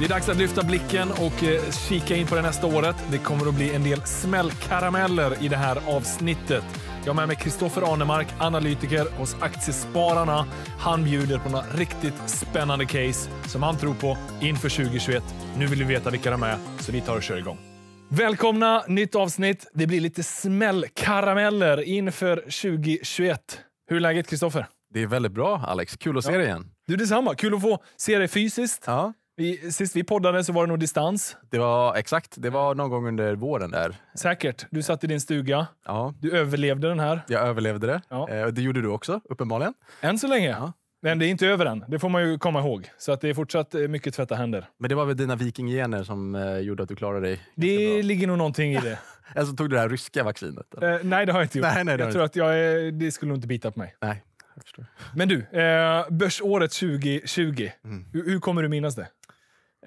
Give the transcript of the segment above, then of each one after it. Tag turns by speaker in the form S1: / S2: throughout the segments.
S1: Det är dags att lyfta blicken och eh, kika in på det nästa året. Det kommer att bli en del smällkarameller i det här avsnittet. Jag har med mig Kristoffer Arnemark, analytiker hos Aktiespararna. Han bjuder på några riktigt spännande case som han tror på inför 2021. Nu vill vi veta vilka de är, så vi tar och kör igång. Välkomna! Nytt avsnitt. Det blir lite smällkarameller inför 2021. Hur är läget, Kristoffer? Det är väldigt bra, Alex. Kul att ja. se dig igen. Du, detsamma. Kul att få se dig fysiskt. Ja. Vi, sist vi poddade så var det nog distans. Det var Exakt, det var någon gång under våren. där. Säkert. Du satt i din stuga. Ja. Du överlevde den här. Jag överlevde det. Ja. Eh, det gjorde du också, uppenbarligen. Än så länge. Ja. Men det är inte över än, det får man ju komma ihåg. Så att det är fortsatt eh, mycket tvätta händer. Men det var väl dina vikinggener som eh, gjorde att du klarade dig? Det ligger nog någonting i det.
S2: Eller så tog du det här ryska vaccinet?
S1: Eh, nej, det har jag inte gjort. Nej, nej, jag tror inte. att jag, det skulle nog inte bita på mig. Nej, jag förstår. Men du, eh, börsåret 2020. Mm. Hur, hur kommer du minnas det?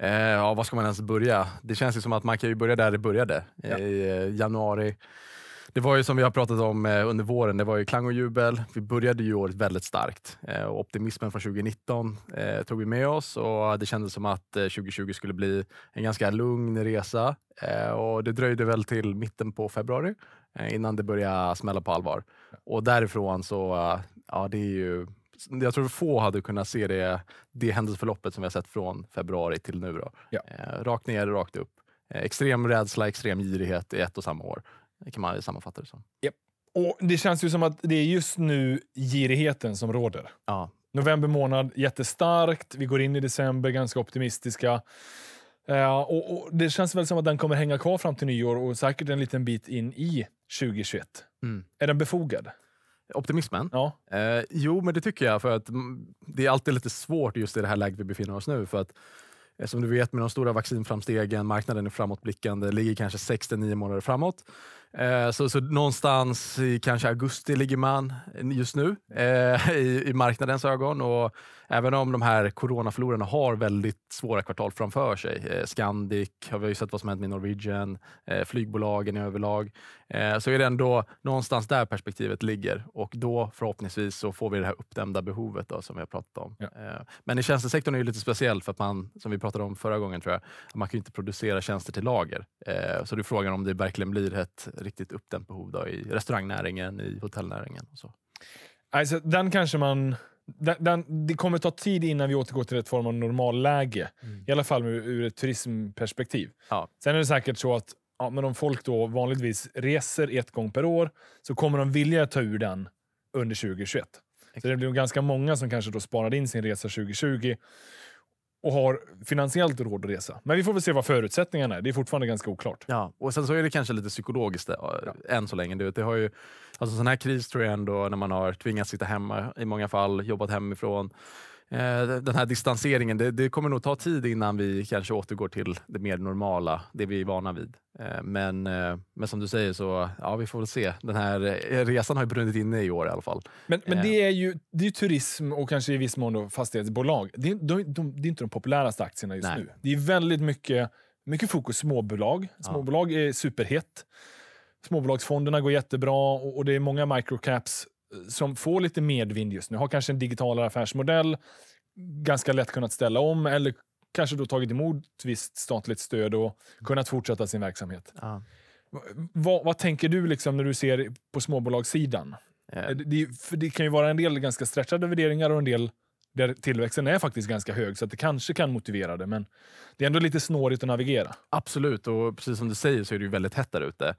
S2: Eh, ja, var ska man ens börja? Det känns ju som att man kan ju börja där det började, ja. i eh, januari. Det var ju som vi har pratat om eh, under våren, det var ju klang och jubel. Vi började ju året väldigt starkt eh, och optimismen från 2019 eh, tog vi med oss och det kändes som att 2020 skulle bli en ganska lugn resa eh, och det dröjde väl till mitten på februari eh, innan det började smälla på allvar. Och därifrån så, ja det är ju jag tror få hade kunnat se det, det händelseförloppet som vi har sett från februari till nu. Då. Ja. Eh, rakt ner, rakt upp. Eh, extrem rädsla, extrem girighet i ett och samma år. Det kan man sammanfatta det som.
S1: Yep. Och det känns ju som att det är just nu girigheten som råder. Ja. November månad, jättestarkt. Vi går in i december ganska optimistiska. Eh, och, och, Det känns väl som att den kommer hänga kvar fram till nyår och säkert en liten bit in i 2021. Mm. Är den befogad? Optimismen? Ja. Eh,
S2: jo, men det tycker jag. för att Det är alltid lite svårt just i det här läget vi befinner oss nu. för att eh, som du vet med de stora vaccinframstegen, marknaden är framåtblickande, ligger kanske 6-9 månader framåt. Eh, så, så någonstans i kanske augusti ligger man just nu eh, i, i marknadens ögon. Och även om de här coronaförlorarna har väldigt svåra kvartal framför sig. Eh, Scandic, har vi ju sett vad som hänt med Norwegian, eh, flygbolagen i överlag. Eh, så är det ändå någonstans där perspektivet ligger och då förhoppningsvis så får vi det här uppdämda behovet då, som vi har pratat om. Ja. Eh, men i tjänstesektorn är det lite speciellt för att man, som vi pratade om förra gången, tror jag, man kan inte producera tjänster till lager. så du frågar om det verkligen blir ett
S1: riktigt uppdämt behov då, i restaurangnäringen, i hotellnäringen och så. Alltså, den kanske man den, den, det kommer ta tid innan vi återgår till ett form av normalläge. Mm. I alla fall ur, ur ett turismperspektiv. Ja. Sen är det säkert så att ja, men om folk då vanligtvis reser ett gång per år så kommer de vilja ta ur den under 2021. Exakt. Så det blir ganska många som kanske då sparade in sin resa 2020 och har finansiellt råd att resa. Men vi får väl se vad förutsättningarna är. Det är fortfarande ganska oklart. Ja, och sen så är det kanske lite psykologiskt
S2: där, eh, ja. än så länge. det har ju, alltså sån här kris tror jag ändå, när man har tvingats sitta hemma i många fall, jobbat hemifrån Eh, den här distanseringen, det, det, kommer nog ta tid innan vi kanske återgår till det mer normala, det vi är vana vid. Eh, men, eh, men som du säger så, ja vi får väl se. Den här resan har ju brunnit inne i år i alla fall.
S1: Men, men det är ju det är turism och kanske i viss mån då fastighetsbolag. Det är, de, de, det är inte de populäraste aktierna just Nej. nu. Det är väldigt mycket, mycket fokus småbolag. Småbolag ja. är superhett. Småbolagsfonderna går jättebra och, och det är många microcaps som får lite medvind just nu, har kanske en digitalare affärsmodell, ganska lätt kunnat ställa om eller kanske då tagit emot visst statligt stöd och kunnat fortsätta sin verksamhet. Ja. Vad, vad, tänker du liksom när du ser på småbolagssidan? Ja. Eh. Det, det, det, kan ju vara en del ganska stretchade värderingar och en del där tillväxten är faktiskt ganska hög, så att det kanske kan motivera det. Men det är ändå lite snårigt att navigera. Absolut, och precis som du säger så är det ju väldigt hett där ute.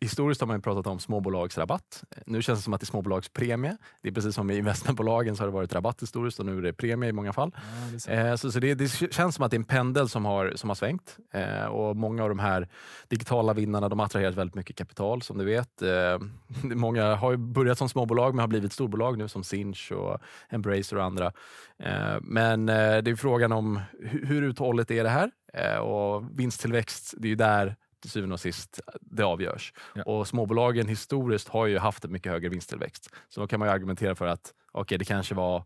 S2: historiskt har man pratat om småbolagsrabatt. Nu känns det som att det är småbolagspremie. Det är precis som i investmentbolagen så har det varit rabatt historiskt och nu är det premie i många fall. Ja, så. Eh, så så det, det, känns som att det är en pendel som har, som har svängt. Eh, och Många av de här digitala vinnarna de attraherar väldigt mycket kapital som du vet. Eh, många har börjat som småbolag men har blivit storbolag nu som Sinch och Embracer och andra. Eh, men eh, det är frågan om hur uthålligt är det här? Eh, och vinsttillväxt, det är ju där till syvende och sist det avgörs. Ja. Och småbolagen historiskt har ju haft en mycket högre vinsttillväxt. Så då kan man argumentera för att okay, det kanske var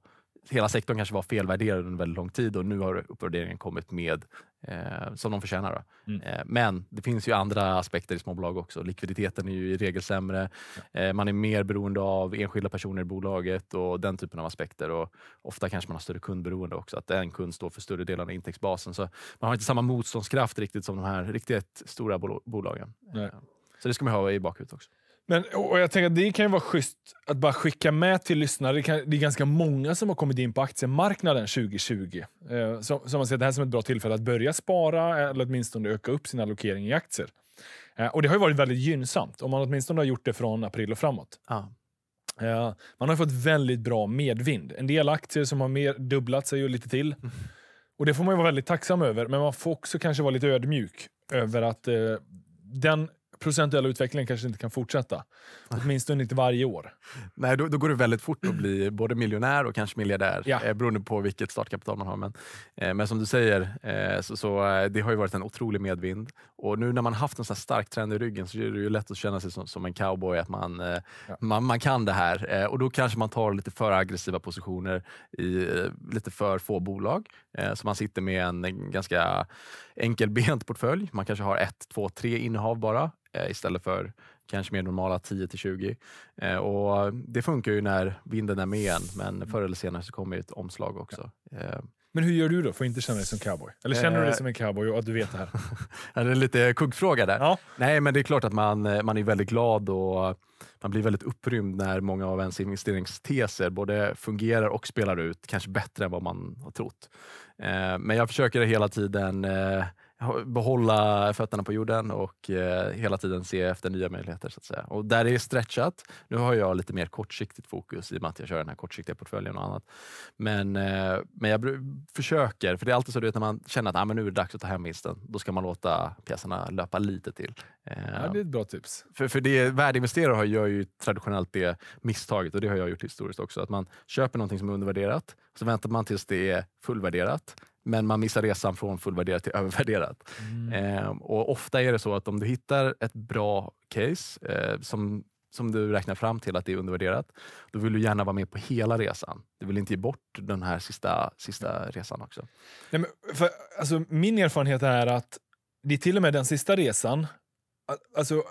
S2: hela sektorn kanske var felvärderad under väldigt lång tid och nu har uppvärderingen kommit med Eh, som de förtjänar. Mm. Eh, men det finns ju andra aspekter i småbolag också. Likviditeten är ju i regel sämre. Eh, man är mer beroende av enskilda personer i bolaget och den typen av aspekter. Och ofta kanske man har större kundberoende också. Att en kund står för större delen av intäktsbasen. Så man har inte samma motståndskraft riktigt som de här riktigt stora bol bolagen. Eh, så det ska man ha i bakhuvudet också.
S1: Men, och jag tänker att det kan ju vara schysst att bara skicka med till lyssnare. Det, kan, det är ganska många som har kommit in på aktiemarknaden 2020. Eh, som, som man ser det här som ett bra tillfälle att börja spara eller åtminstone öka upp sin allokering i aktier. Eh, och det har ju varit väldigt gynnsamt om man åtminstone har gjort det från april och framåt. Ah. Eh, man har fått väldigt bra medvind. En del aktier som har mer dubblat sig och lite till. Mm. Och det får man vara väldigt tacksam över, men man får också kanske vara lite ödmjuk över att eh, den procentuella utvecklingen kanske inte kan fortsätta. Åtminstone inte varje år. Nej,
S2: då, då går det väldigt fort att bli både miljonär och kanske miljardär ja. eh, beroende på vilket startkapital man har. Men, eh, men som du säger, eh, så, så, eh, det har ju varit en otrolig medvind. Och nu när man haft en så stark trend i ryggen så är det ju lätt att känna sig som, som en cowboy, att man, eh, ja. man, man, kan det här. Eh, och då kanske man tar lite för aggressiva positioner i lite för få bolag. så man sitter med en ganska enkelbent portfölj. Man kanske har ett, två, tre innehav bara Eh, istället för kanske mer normala 10 till 20. Eh, och Det funkar ju när vinden är med en, men mm. förr eller senare så kommer ett omslag också. Eh,
S1: men hur gör du då för att inte känna dig som cowboy? Eller känner du dig som en cowboy och att du vet det här?
S2: det är lite kuggfråga där. Ja. Nej, men det är klart att man, man är väldigt glad och man blir väldigt upprymd när många av ens investeringsteser både fungerar och spelar ut, kanske bättre än vad man har trott. men jag försöker hela tiden behålla fötterna på jorden och eh, hela tiden se efter nya möjligheter. så att säga. Och där är det stretchat, nu har jag lite mer kortsiktigt fokus i och med att jag kör den här kortsiktiga portföljen och annat. Men, eh, men jag försöker, för det är alltid så du vet, när man känner att ah, men nu är det dags att ta hem vinsten, då ska man låta pjäserna löpa lite till. Eh, ja,
S1: det är ett bra tips.
S2: Eh, för, för det, värdeinvesterare gör ju traditionellt det misstaget och det har jag gjort historiskt också, att man köper någonting som är undervärderat, så väntar man tills det är fullvärderat men man missar resan från fullvärderat till övervärderat. Mm. Eh, och ofta är det så att om du hittar ett bra case eh, som, som du räknar fram till att det är undervärderat, då vill du gärna vara med på hela resan. Du vill inte ge bort den här sista, sista resan också.
S1: Nej, men för, alltså, min erfarenhet är att det är till och med den sista resan, alltså,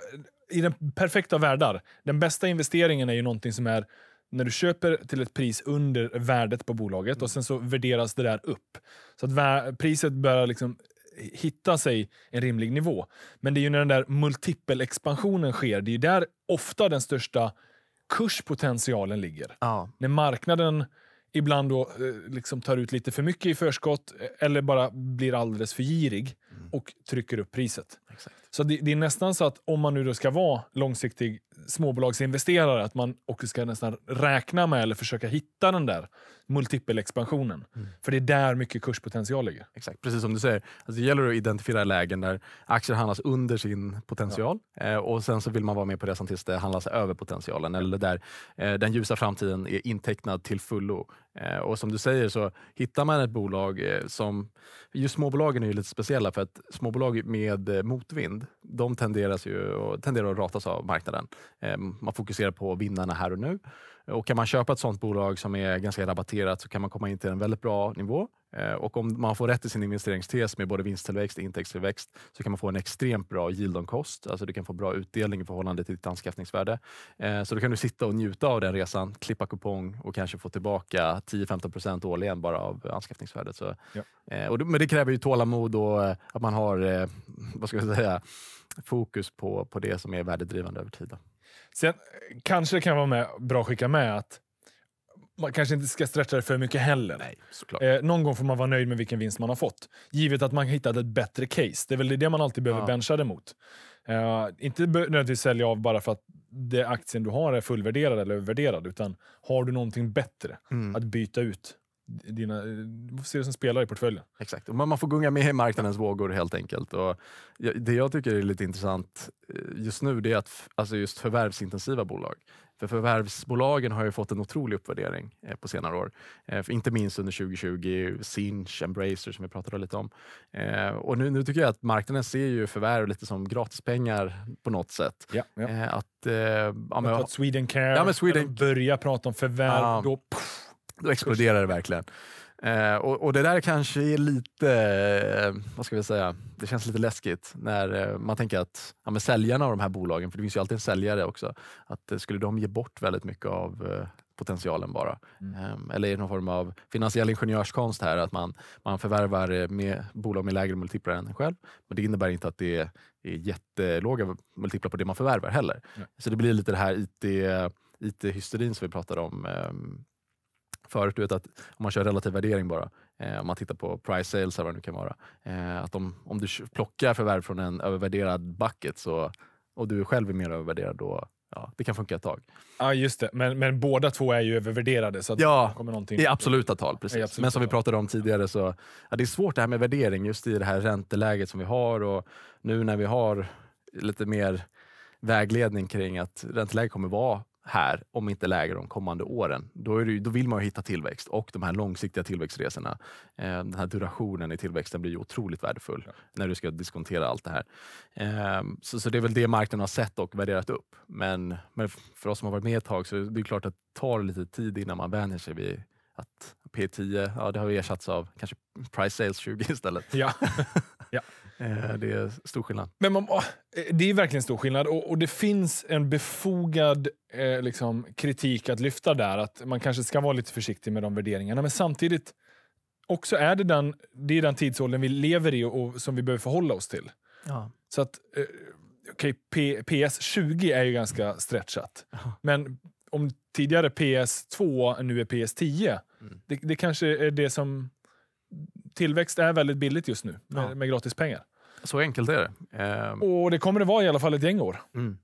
S1: i den perfekta världar, den bästa investeringen är ju någonting som är när du köper till ett pris under värdet på bolaget och sen så värderas det där upp. Så att priset börjar liksom hitta sig en rimlig nivå. Men det är ju när den där multipelexpansionen sker, det är där ofta den största kurspotentialen ligger. Ja. När marknaden ibland då eh, liksom tar ut lite för mycket i förskott eh, eller bara blir alldeles för girig mm. och trycker upp priset. Exakt. Så det, det, är nästan så att om man nu då ska vara långsiktig småbolagsinvesterare, att man också ska nästan räkna med eller försöka hitta den där multipelexpansionen. Mm. För det är där mycket kurspotential ligger. Exakt, precis som du säger.
S2: Alltså, det gäller att identifiera lägen där aktier handlas under sin potential ja. eh, och sen så vill man vara med på resan tills det handlas över potentialen eller där eh, den ljusa framtiden är intecknad till fullo. Eh, och som du säger så hittar man ett bolag eh, som... Just småbolagen är ju lite speciella för att småbolag med eh, motvind trend, de tenderas ju, tenderar att ratas av marknaden. Eh, man fokuserar på vinnarna här och nu och kan man köpa ett sådant bolag som är ganska rabatterat så kan man komma in till en väldigt bra nivå. Eh, och om man får rätt i sin investeringstes med både vinsttillväxt och intäktstillväxt så kan man få en extremt bra yield on cost. Alltså du kan få bra utdelning i förhållande till ditt anskaffningsvärde. Eh, så då kan du sitta och njuta av den resan, klippa kupong och kanske få tillbaka 10-15 procent årligen bara av anskaffningsvärdet. Så, ja. Eh, och, men det kräver ju tålamod och att man har vad ska jag säga, fokus på, på det som är värdedrivande
S1: över tid. Sen eh, kanske det kan vara med, bra att skicka med att man kanske inte ska stretcha det för mycket heller. Nej, såklart. Eh, någon gång får man vara nöjd med vilken vinst man har fått. Givet att man har hittat ett bättre case. Det är väl det man alltid behöver ja. bencha det mot. Eh, inte nödvändigtvis sälja av bara för att det aktien du har är fullvärderad eller övervärderad, utan har du någonting bättre mm. att byta ut dina, du får se det som spelare i portföljen. Exakt, man, man får gunga med i
S2: marknadens vågor helt enkelt. Och det jag tycker är lite intressant eh, just nu det är att, alltså just förvärvsintensiva bolag. För förvärvsbolagen har ju fått en otrolig uppvärdering eh, på senare år. Eh, inte minst under 2020, Sinch, Embracer som vi pratade lite om. Och nu, nu tycker jag att marknaden ser ju förvärv lite som gratispengar på något sätt. Ja, ja. Att, ja,
S1: men, att Sweden Care, ja, men Sweden... börja prata om förvärv, ja.
S2: då pff då exploderar det verkligen. Eh, och, och, det där kanske är lite, eh, vad ska vi säga, det känns lite läskigt när eh, man tänker att ja, men säljarna av de här bolagen, för det finns ju alltid en säljare också, att eh, skulle de ge bort väldigt mycket av eh, potentialen bara? Mm. Ehm, eller är det någon form av finansiell ingenjörskonst här, att man, man förvärvar eh, med bolag med lägre multiplar än en själv, men det innebär inte att det är, är jättelåga multiplar på det man förvärvar heller. Mm. Så det blir lite det här IT, IT-hysterin som vi pratade om ehm, förut, du vet att om man kör relativ värdering bara, eh, om man tittar på price sales eller vad det nu kan vara, eh, att om, om du plockar förvärv från en övervärderad bucket så, och du själv är mer övervärderad, då ja, det kan funka ett tag.
S1: Ja, just det. Men, men båda två är ju övervärderade. Så ja, kommer någonting... i absoluta
S2: tal. precis. Absoluta men som vi pratade om tidigare, så ja, det är svårt det här med värdering just i det här ränteläget som vi har och nu när vi har lite mer vägledning kring att ränteläget kommer vara här, om inte lägre de kommande åren, då, det, då vill man hitta tillväxt och de här långsiktiga tillväxtresorna. Eh, den här durationen i tillväxten blir otroligt värdefull ja. när du ska diskontera allt det här. Eh, så, så, det är väl det marknaden har sett och värderat upp. Men, men, för oss som har varit med ett tag så är det klart att det tar lite tid innan man vänjer sig vid att P10 ja, det har ersatts av kanske price sales 20 istället. Ja. ja. Eh, det är stor skillnad.
S1: Men man, ah, eh, det är verkligen stor skillnad och, och det finns en befogad eh, liksom, kritik att lyfta där. Att man kanske ska vara lite försiktig med de värderingarna. Men samtidigt också är det den, det är den tidsåldern vi lever i och, och som vi behöver förhålla oss till. Ja. Så att, eh, okay, P, PS20 är ju ganska stretchat. Ja. Men om tidigare PS2 nu är PS10, mm. det, det kanske är det som tillväxt är väldigt billigt just nu med, ja. med gratis pengar.
S2: Så enkelt är det.
S1: Ehm. Och det kommer det vara i alla fall ett gäng år. Mm.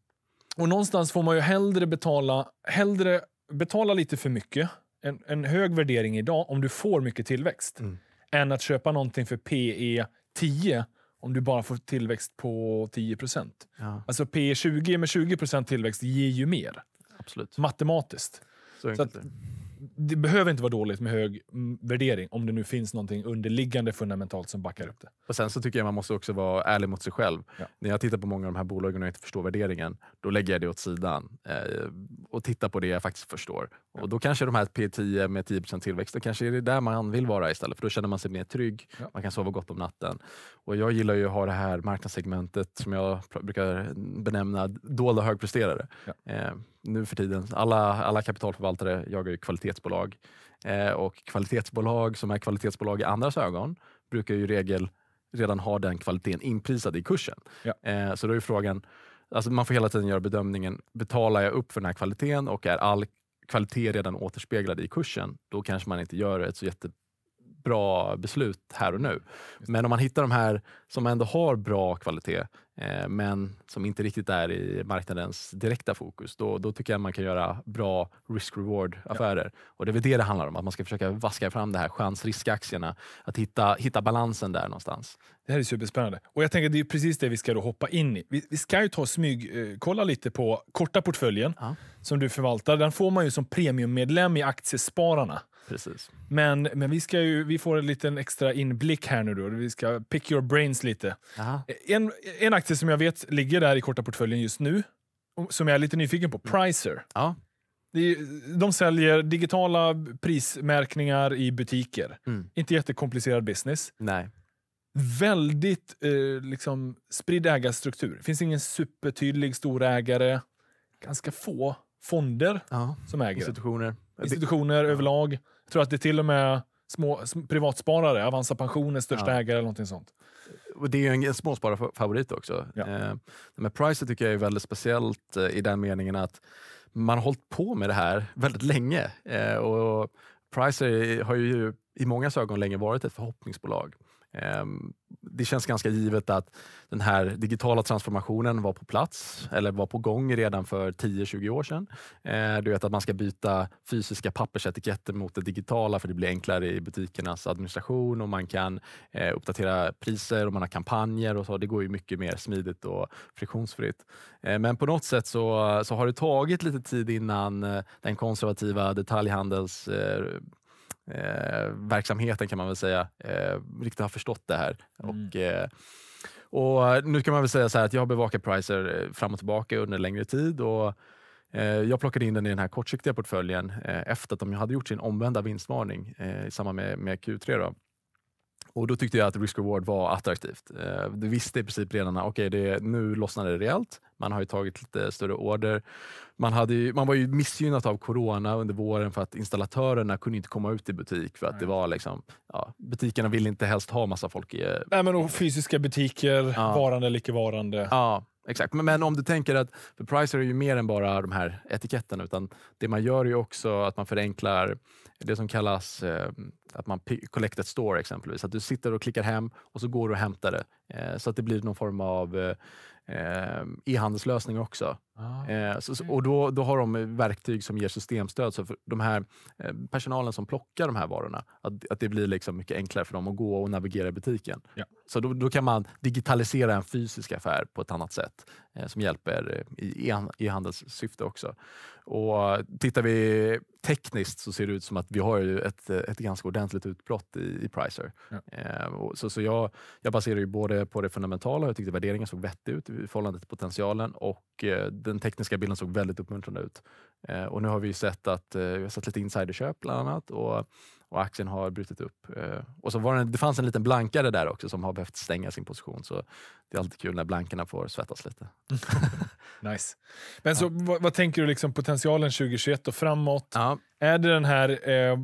S1: Och någonstans får man ju hellre betala, hellre betala lite för mycket, en, en hög värdering idag, om du får mycket tillväxt, mm. än att köpa någonting för PE 10 om du bara får tillväxt på 10 procent. Ja. Alltså PE 20 med 20 procent tillväxt ger ju mer. Absolut. Matematiskt. Så, så att, det behöver inte vara dåligt med hög mm, värdering om det nu finns någonting underliggande fundamentalt som backar upp det.
S2: Och Sen så tycker jag man måste också vara ärlig mot sig själv. Ja. När jag tittar på många av de här bolagen och inte förstår värderingen, då lägger jag det åt sidan eh, och tittar på det jag faktiskt förstår. Ja. Och Då kanske de här P10 med 10 tillväxt, då kanske är det där man vill vara istället. För Då känner man sig mer trygg, ja. man kan sova gott om natten. Och jag gillar ju att ha det här marknadssegmentet som jag brukar benämna dolda högpresterare. Ja. Eh, nu för tiden, alla, alla kapitalförvaltare jagar ju kvalitetsbolag eh, och kvalitetsbolag som är kvalitetsbolag i andras ögon brukar ju i regel redan ha den kvaliteten inprisad i kursen. Ja. Eh, så då är frågan, alltså man får hela tiden göra bedömningen, betalar jag upp för den här kvaliteten och är all kvalitet redan återspeglad i kursen, då kanske man inte gör ett så jätte bra beslut här och nu. Men om man hittar de här som ändå har bra kvalitet eh, men som inte riktigt är i marknadens direkta fokus, då, då tycker jag man kan göra bra risk-reward-affärer. Ja. Och Det är väl det det handlar om, att man ska försöka vaska fram det här chans-risk-aktierna. Att hitta, hitta balansen där någonstans.
S1: Det här är superspännande. Och jag tänker att Det är precis det vi ska då hoppa in i. Vi, vi ska ju ta och smyg, eh, kolla lite på korta portföljen ja. som du förvaltar. Den får man ju som premiummedlem i Aktiespararna. Precis. Men, men vi, ska ju, vi får en liten extra inblick här nu. Då. Vi ska pick your brains lite. En, en aktie som jag vet ligger där i korta portföljen just nu, som jag är lite nyfiken på, Pricer. Ja. De säljer digitala prismärkningar i butiker. Mm. Inte jättekomplicerad business. Nej. Väldigt eh, liksom, spridd ägarstruktur. Det finns ingen supertydlig storägare. Ganska få fonder ja. som äger Institutioner. Institutioner ja. överlag tror att det är till och med små, privatsparare, Avanza Pension är största ja. ägare eller någonting sånt.
S2: det är ju en, en småspararfavorit också. Ja. Eh, men Pricer tycker jag är väldigt speciellt eh, i den meningen att man har hållit på med det här väldigt länge. Eh, och Pricer har ju i många ögon länge varit ett förhoppningsbolag. Ehm, det känns ganska givet att den här digitala transformationen var på plats eller var på gång redan för 10-20 år sedan. Ehm, du vet att man ska byta fysiska pappersetiketter mot det digitala för det blir enklare i butikernas administration och man kan eh, uppdatera priser och man har kampanjer och så. Det går ju mycket mer smidigt och friktionsfritt. Ehm, men på något sätt så, så har det tagit lite tid innan eh, den konservativa detaljhandels eh, Eh, verksamheten kan man väl säga eh, riktigt har förstått det här. Mm. Och, eh, och nu kan man väl säga så här att jag har bevakat Pricer fram och tillbaka under en längre tid och jag plockade in den i den här kortsiktiga portföljen efter att de hade gjort sin omvända vinstvarning i samband med, med Q3. Då. Och då tyckte jag att risk-reward var attraktivt. Eh, du visste i princip redan att okay, nu lossnar det rejält. Man har ju tagit lite större order. Man, hade ju, man var ju missgynnat av corona under våren för att installatörerna kunde inte komma ut i butik för att det var liksom, ja, butikerna ville inte helst ha massa folk. I,
S1: Nej, men och fysiska butiker, ja. varande eller icke-varande.
S2: Ja. Exakt, men, men om du tänker att för Pricer är ju mer än bara de här etiketterna utan det man gör är ju också att man förenklar det som kallas eh, att man collect at store exempelvis. Att du sitter och klickar hem och så går du och hämtar det. Eh, så att det blir någon form av eh, eh, e-handelslösning också. Ah, eh, så, okay. och då, då har de verktyg som ger systemstöd. Så för de här personalen som plockar de här varorna, att, att det blir liksom mycket enklare för dem att gå och navigera i butiken. Ja. Så då, då kan man digitalisera en fysisk affär på ett annat sätt som hjälper i e-handelssyfte också. Och tittar vi tekniskt så ser det ut som att vi har ju ett, ett ganska ordentligt utbrott i, i Pricer. Ja. Eh, så så jag, jag baserar ju både på det fundamentala, jag tyckte värderingen såg vettig ut i förhållande till potentialen och eh, den tekniska bilden såg väldigt uppmuntrande ut. Eh, och nu har vi sett att eh, vi har sett lite insiderköp bland annat och och aktien har brutit upp. Eh, och så var det, det fanns en liten blankare där också som har behövt stänga sin position. Så det är alltid kul när blankarna får svettas lite.
S1: nice. Men så, vad, vad, tänker du liksom potentialen 2021 och framåt? Ja. Är det den här eh,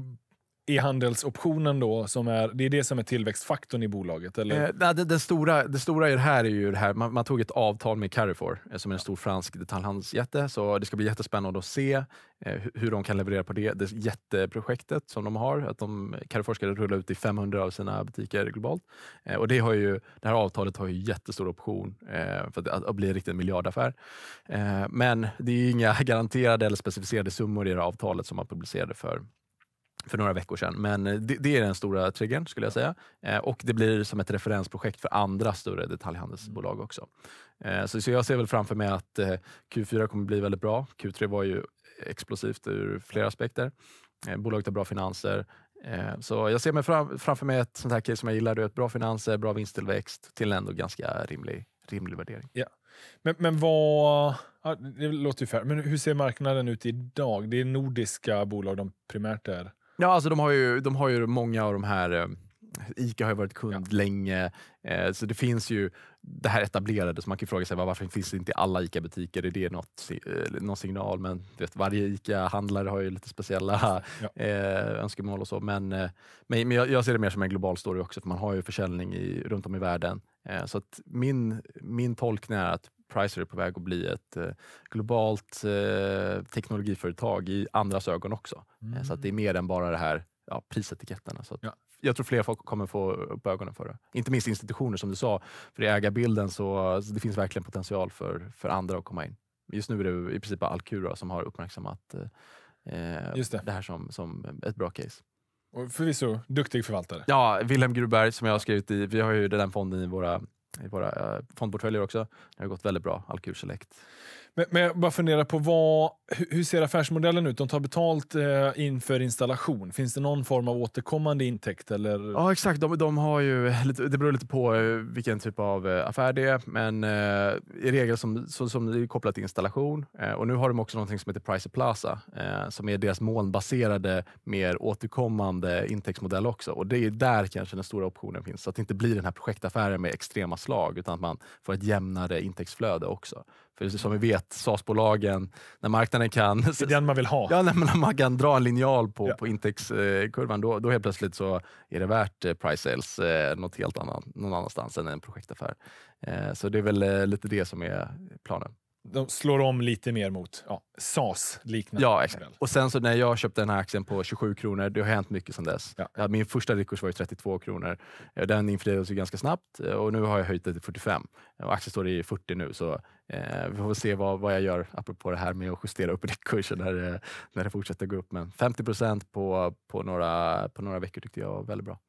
S1: e-handelsoptionen då, som är, det är det som är tillväxtfaktorn i bolaget? Eller? Eh, det,
S2: det, stora, det stora i det här är ju det här, man, man tog ett avtal med Carrefour eh, som är en stor fransk detaljhandelsjätte, så det ska bli jättespännande att se eh, hur de kan leverera på det, det jätteprojektet som de har, att de, Carrefour ska rulla ut i 500 av sina butiker globalt. Eh, och det, har ju, det här avtalet har ju jättestor option eh, för att, att, att, bli en riktig miljardaffär. Eh, men det är inga garanterade eller specificerade summor i det här avtalet som man publicerade för för några veckor sedan. Men eh, det, det, är den stora triggern skulle jag säga. Eh, och det blir som ett referensprojekt för andra större detaljhandelsbolag mm. också. Eh, så, så jag ser väl framför mig att eh, Q4 kommer bli väldigt bra. Q3 var ju explosivt ur flera aspekter. Eh, bolaget har bra finanser. Eh, så jag ser mig fram, framför mig ett sånt här case som jag gillar. Ett bra finanser, bra vinsttillväxt till en ganska rimlig, rimlig värdering.
S1: Yeah. Men, men vad... det låter ju fair. Men hur ser marknaden ut idag? Det är nordiska bolag de primärt är Ja,
S2: alltså de har ju, de har ju många av de här eh, Ica har ju varit kund ja. länge, eh, så det finns ju det här etablerade, så man kan fråga sig varför finns det inte i alla Ica-butiker? Är det något, eh, någon signal? Men vet, varje Ica-handlare har ju lite speciella ja. eh, önskemål och så. Men, eh, men, men jag, jag, ser det mer som en global story också, för man har ju försäljning i, runt om i världen. Eh, så att min, min tolkning är att Pricer är på väg att bli ett eh, globalt eh, teknologiföretag i andras ögon också. Mm. Så att det är mm. mer än bara det här ja, prisetiketterna. Så ja. Jag tror fler folk kommer få upp ögonen för det. Inte minst institutioner som du sa, för i ägarbilden så, så det finns verkligen potential för, för andra att komma in. Just nu är det i princip Alcura som har uppmärksammat eh, Just det. det här som, som ett bra case.
S1: Och förvisso duktig förvaltare.
S2: Ja, Wilhelm Gruberg som jag har skrivit i.
S1: Vi har ju den fonden
S2: i våra i våra eh, fondportföljer också. Det har gått väldigt bra, Alkur Select.
S1: Men, men jag bara funderar på vad, hur ser affärsmodellen ut? De tar betalt eh, inför installation. Finns det någon form av återkommande intäkt? Eller? Ja, exakt. De, de har ju, det beror lite på eh,
S2: vilken typ av eh, affär det är, men eh, i regel som, som, som är kopplat till installation. Eh, och Nu har de också något som heter Pricer Plaza, eh, som är deras molnbaserade, mer återkommande intäktsmodell också. Och Det är där kanske den stora optionen finns, så att det inte blir den här projektaffären med extrema slag, utan att man får ett jämnare intäktsflöde också. För som vi vet, SAS-bolagen, när marknaden kan... Det är den man vill ha. Ja, när man kan dra en linjal på, ja. på intäktskurvan, då, då helt plötsligt så är det värt eh, price sales eh, något helt annan, någon annanstans än en projektaffär. Eh, så det är väl lite det som är planen
S1: de slår om lite mer mot ja, SAS-liknande.
S2: Ja, exakt. Och sen så när jag köpte den här aktien på 27 kronor, det har hänt mycket sedan dess. Ja. Min första riktkurs var ju 32 kronor. Eh, den infriades ju ganska snabbt eh, och nu har jag höjt det till 45. Och aktien står i 40 nu, så eh, vi får se vad, vad jag gör apropå det här med att justera upp riktkursen när, det, eh, när det fortsätter gå upp. Men 50 procent på, på, några, på några veckor tyckte jag var väldigt bra.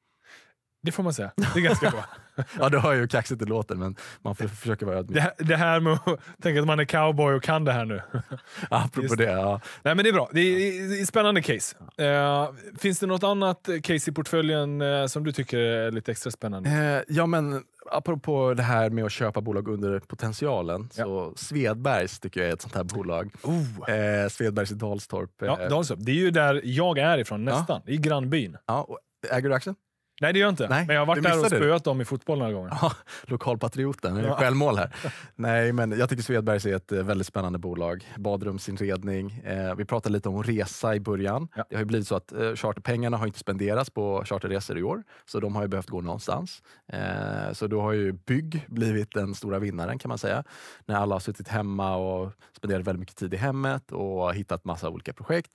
S1: Det får man säga. Det är ganska
S2: bra. ja, du har ju
S1: kaxigt det låter, men man får försöka vara ödmjuk. Det, det, här med att tänka att man är cowboy och kan det här nu. Apropå det. det ja. Nej, men det är bra. Det är, det är spännande case. Uh, finns det något annat case i portföljen uh, som du tycker är lite extra spännande? Uh, ja, men apropå det här med att köpa bolag under potentialen. Ja. Så Svedbergs tycker jag är ett sånt här bolag. Oh. Eh, Svedbergs i Dalstorp. Ja, Dalstorp. Det är ju där jag är ifrån, nästan. Ja. I grannbyn. Ja, äger du aktien? Nej, det gör jag inte. Nej, men jag har varit där och spöat dem i fotboll några gånger. Ja,
S2: lokalpatrioten, ja. självmål här. Nej, men jag tycker Svedbergs är ett eh, väldigt spännande bolag. Badrumsinredning. Eh, vi pratade lite om resa i början. Ja. Det har ju blivit så att eh, charterpengarna har inte spenderats på charterresor i år, så de har ju behövt gå någonstans. Eh, så då har ju bygg blivit den stora vinnaren kan man säga. När alla har suttit hemma och spenderat väldigt mycket tid i hemmet och hittat massa olika projekt.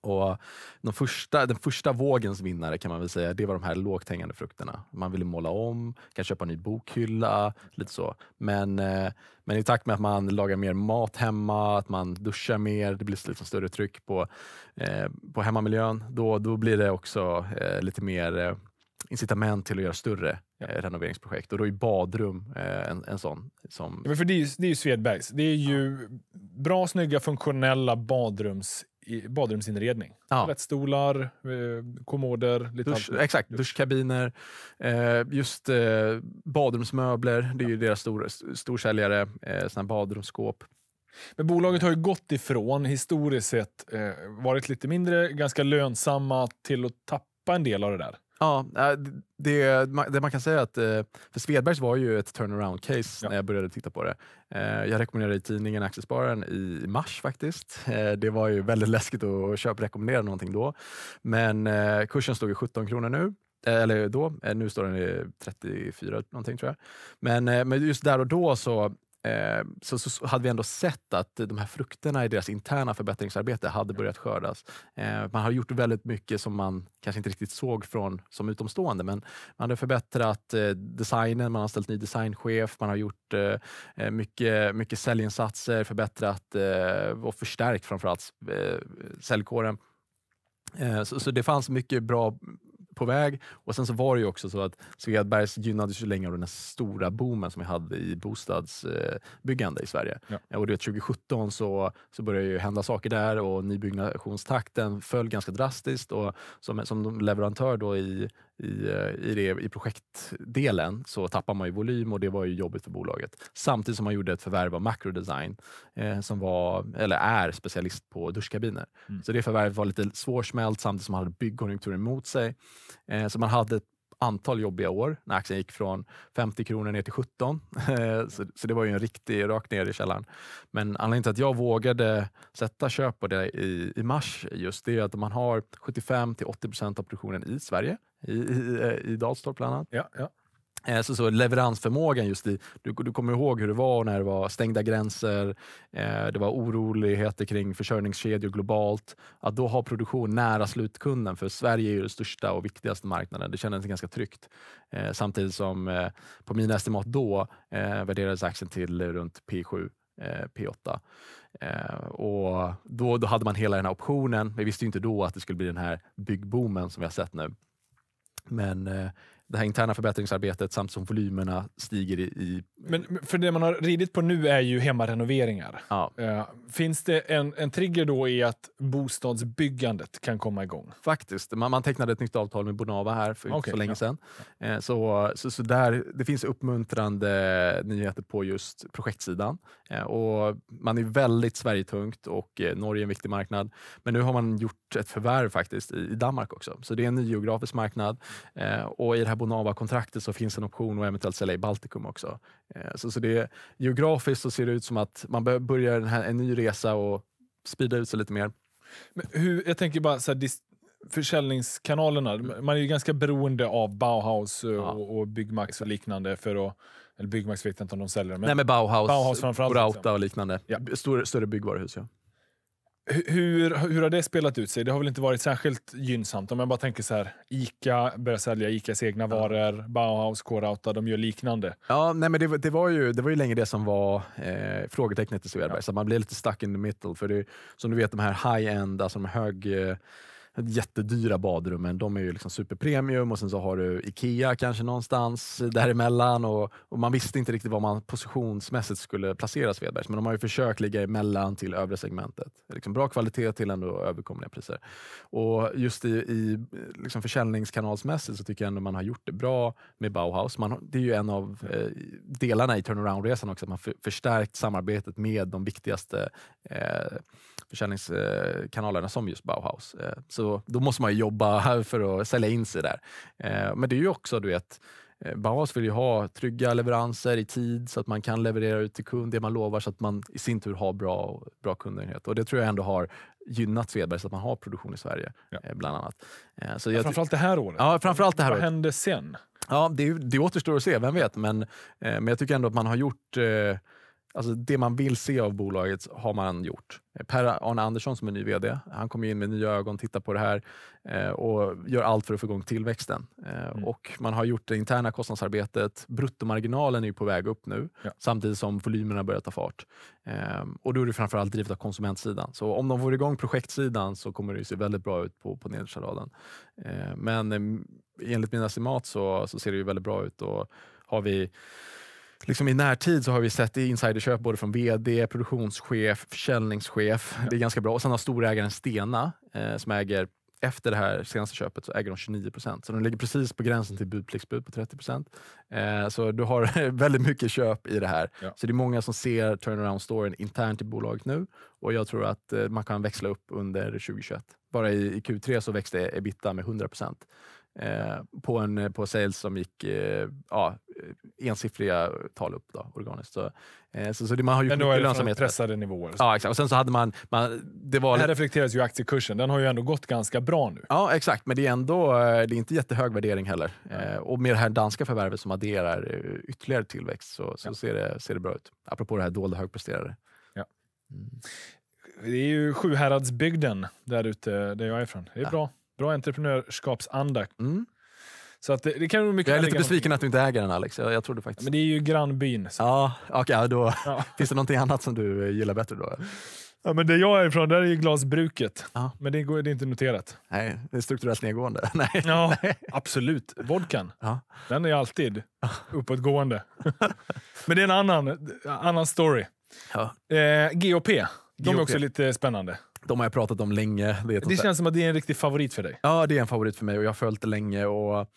S2: Och de första, den första vågens vinnare kan man väl säga, det var de här lågt hängande frukterna. Man ville måla om, kanske köpa en ny bokhylla, lite så. Men, eh, men i takt med att man lagar mer mat hemma, att man duschar mer, det blir liksom större tryck på, eh, på hemmamiljön, då, då blir det också eh, lite mer incitament till att göra större ja. renoveringsprojekt. Och då är badrum en, en sån. Som... Ja, men för
S1: det är ju, ju Svedbergs. Det är ju ja. bra, snygga, funktionella badrums badrumsinredning. Ja. Toalettstolar,
S2: eh,
S1: kommoder, lite Dusch, allt. Exakt,
S2: duschkabiner, eh, just eh, badrumsmöbler. Det är ju deras stor, storsäljare, eh, badrumsskåp.
S1: Men bolaget har ju gått ifrån, historiskt sett, varit lite mindre, ganska lönsamma till att tappa en del av det där.
S2: Ja, äh, det, det man kan säga att eh, för Svedbergs var ju ett turnaround-case ja. när jag började titta på det. Eh, jag rekommenderade tidningen Aktiespararen i mars faktiskt. Eh, det var ju väldigt läskigt att köpa rekommendera någonting då. Men kursen stod i 17 kronor nu eller då, nu står den i 34 någonting tror jag. Men, men just där och då så Eh, så, så, hade vi ändå sett att de här frukterna i deras interna förbättringsarbete hade börjat skördas. Eh, man har gjort väldigt mycket som man kanske inte riktigt såg från som utomstående, men man har förbättrat eh, designen, man har ställt ny designchef, man har gjort mycket, mycket säljinsatser, förbättrat och förstärkt framförallt eh, säljkåren. Så, så, det fanns mycket bra på väg. Och sen så var det ju också så att Svedbergs gynnades ju länge av den här stora boomen som vi hade i bostadsbyggande i Sverige. Ja. Och det 2017 så, så började ju hända saker där och nybyggnationstakten föll ganska drastiskt och som, som leverantör då i i, eh, i, det, i projektdelen så tappar man ju volym och det var ju jobbigt för bolaget. Samtidigt som man gjorde ett förvärv av Macrodesign eh, som var, eller är specialist på duschkabiner. Mm. Så det förvärvet var lite svårsmält samtidigt som man hade byggkonjunkturen emot sig. Eh, så man hade antal jobbiga år när aktien gick från 50 kronor ner till 17. Eh, så, så det var ju en riktig rakt ner i källaren. Men anledningen till att jag vågade sätta köp på det i, i mars just det är att man har 75 till 80 procent av produktionen i Sverige, i, i, i Dalstorp bland annat. Ja, ja. Eh, så, så leveransförmågan just i, du, du kommer ihåg hur det var när det var stängda gränser, eh, det var oroligheter kring försörjningskedjor globalt. Att då ha produktion nära slutkunden, för Sverige är ju den största och viktigaste marknaden. Det kändes ganska tryggt. Eh, samtidigt som eh, på mina estimat då eh, värderades aktien till runt P7 eh, P8. Eh, och då, då hade man hela den här optionen. Vi visste inte då att det skulle bli den här byggboomen som vi har sett nu. Men det här interna förbättringsarbetet samt som volymerna stiger i... i
S1: men, för det man har ridit på nu är ju hemmarenoveringar. Ja. Uh, finns det en, en trigger då i att bostadsbyggandet kan komma igång? Faktiskt. Man, man tecknade ett nytt avtal med Bonava här för okay, inte så länge ja. sedan. Uh, så, så, så, där, det finns
S2: uppmuntrande nyheter på just projektsidan. Uh, och man är väldigt Sverigetungt och Norge är en viktig marknad. Men nu har man gjort ett förvärv faktiskt i, i Danmark också. Så det är en ny geografisk marknad. och i det här Bonava-kontraktet så finns en option och eventuellt sälja i Baltikum också. Eh, så, så det, geografiskt så ser det ut som att man börjar en, här, en ny resa och sprida ut sig lite mer.
S1: Men hur, jag tänker bara så här, försäljningskanalerna. Mm. Man är ju ganska beroende av Bauhaus och, ja. och Byggmax och liknande. för att eller Byggmax vet jag inte om de säljer. Men Nej, men Bauhaus, Bauhaus framförallt.
S2: liksom. och liknande. Ja. Större, större byggvaruhus. Ja
S1: hur, hur har det spelat ut sig? Det har väl inte varit särskilt gynnsamt? Om jag bara tänker så här, Ica börjar sälja Icas egna varor, Bauhaus, K-Rauta, de gör liknande.
S2: Ja, nej, men det, det, var ju, det var ju länge det som var eh, frågetecknet i Svedberg, ja. så man blir lite stuck in the middle. För det, som du vet, de här high-end, alltså de hög... Eh, jättedyra badrummen. De är ju liksom superpremium och sen så har du Ikea kanske någonstans däremellan och, och man visste inte riktigt var man positionsmässigt skulle placera Svedbergs men de har ju försökt ligga emellan till övre segmentet. Liksom bra kvalitet till ändå överkomliga priser. Och just i, i liksom försäljningskanalsmässigt så tycker jag ändå man har gjort det bra med Bauhaus. Man, det är ju en av eh, delarna i turnaround-resan också, att man för, förstärkt samarbetet med de viktigaste eh, försäljningskanalerna som just Bauhaus. Eh, så då måste man jobba här för att sälja in sig där. Eh, men det är ju också, du vet, eh, Bauhaus vill ju ha trygga leveranser i tid så att man kan leverera ut till kund det man lovar så att man i sin tur har bra, bra kundenhet. Och det tror jag ändå har gynnat Svedberg så att man har produktion i Sverige. Ja. Bland annat. Så jag framförallt det
S1: här året. Ja, framförallt det här Vad året.
S2: hände sen? Ja, det, det återstår att se, vem vet. Men, men jag tycker ändå att man har gjort eh, Alltså det man vill se av bolaget har man gjort. Per-Arne Andersson som är ny VD, han kommer in med nya ögon, tittar på det här eh, och gör allt för att få igång tillväxten. Eh, mm. Och man har gjort det interna kostnadsarbetet. Bruttomarginalen är på väg upp nu ja. samtidigt som volymerna börjar ta fart. Ehm, och då är det framförallt drivet av konsumentsidan. Så om de får igång projektsidan så kommer det se väldigt bra ut på, på nedersta raden. Eh, men ehm, enligt mina estimat så, så ser det ju väldigt bra ut. Och har vi liksom i närtid så har vi sett insiderköp både från vd, produktionschef, försäljningschef. Det är ganska bra. Och sen har storägaren Stena, eh, som äger efter det här senaste köpet så äger de 29 procent. Så de ligger precis på gränsen till budpliktsbud på 30 procent. Eh, så du har väldigt mycket köp i det här. Ja. Så det är många som ser turnaround-storyn internt i bolaget nu och jag tror att eh, man kan växla upp under 2021. Bara i, i Q3 så växte ebitda med 100 procent eh, på, på sales som gick eh, ja, Eh, ensiffriga tal upp då, organiskt. Så, eh, så, så det, man har ju Men då det från pressade nivåer. Ja, exakt. Och sen så hade man... man det, var... det här
S1: reflekteras ju i aktiekursen. Den har ju ändå gått ganska bra nu.
S2: Ja, exakt. Men det är ändå eh, det är inte jättehög värdering heller. Eh, och med det här danska förvärvet som adderar ytterligare tillväxt så, så ja. ser, det, ser det bra ut. Apropå det här dolda högpresterare.
S1: Ja. Mm. Det är ju Sjuhäradsbygden där ute, där jag är ifrån. Det är ja. bra. Bra entreprenörskapsanda. Mm. Så att det, det kan mycket jag är lite besviken att du inte äger den Alex. Jag, jag trodde faktiskt. Men det är ju grannbyn. Så. Ja, okay, då ja. Finns det någonting annat som du eh, gillar bättre då? Ja, men det jag är ifrån, där är ju glasbruket. Ja. Men det, det är inte noterat. Nej, det är strukturellt nedgående. Nej. Ja, Nej. absolut. Vodkan, ja. den är alltid uppåtgående. men det är en annan, annan story. Ja. Eh, GOP, de är också lite spännande.
S2: De har jag pratat om länge.
S1: Det, det känns som att det är en riktig favorit för dig. Ja, det är en
S2: favorit för mig och jag har följt det länge. Och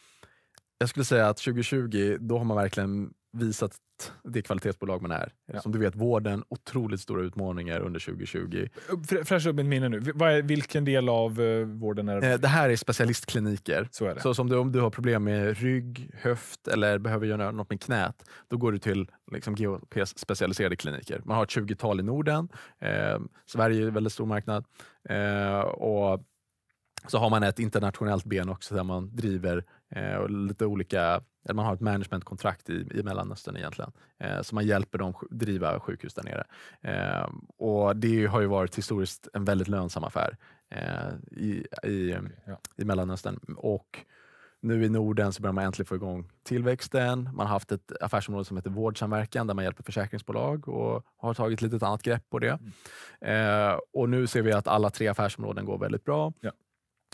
S2: jag skulle säga att 2020, då har man verkligen visat det kvalitetsbolag man är. Ja. Som du vet, vården, otroligt stora utmaningar under 2020.
S1: Fräscha upp mitt minne nu. Vilken del av eh, vården är det? Eh,
S2: det här är specialistkliniker. Så, är så som du, om du har problem med rygg, höft eller behöver göra något med knät, då går du till liksom, GHPs specialiserade kliniker. Man har ett 20-tal i Norden. Eh, Sverige är en väldigt stor marknad. Eh, och så har man ett internationellt ben också där man driver Eh, och lite olika, eller man har ett managementkontrakt i, i Mellanöstern egentligen, eh, så man hjälper dem driva sjukhus där nere. Eh, och det har ju varit historiskt en väldigt lönsam affär eh, i, i, um, i Mellanöstern. Och nu i Norden så börjar man äntligen få igång tillväxten. Man har haft ett affärsområde som heter vårdsamverkan där man hjälper försäkringsbolag och har tagit lite annat grepp på det. Mm. Eh, och nu ser vi att alla tre affärsområden går väldigt bra. Ja.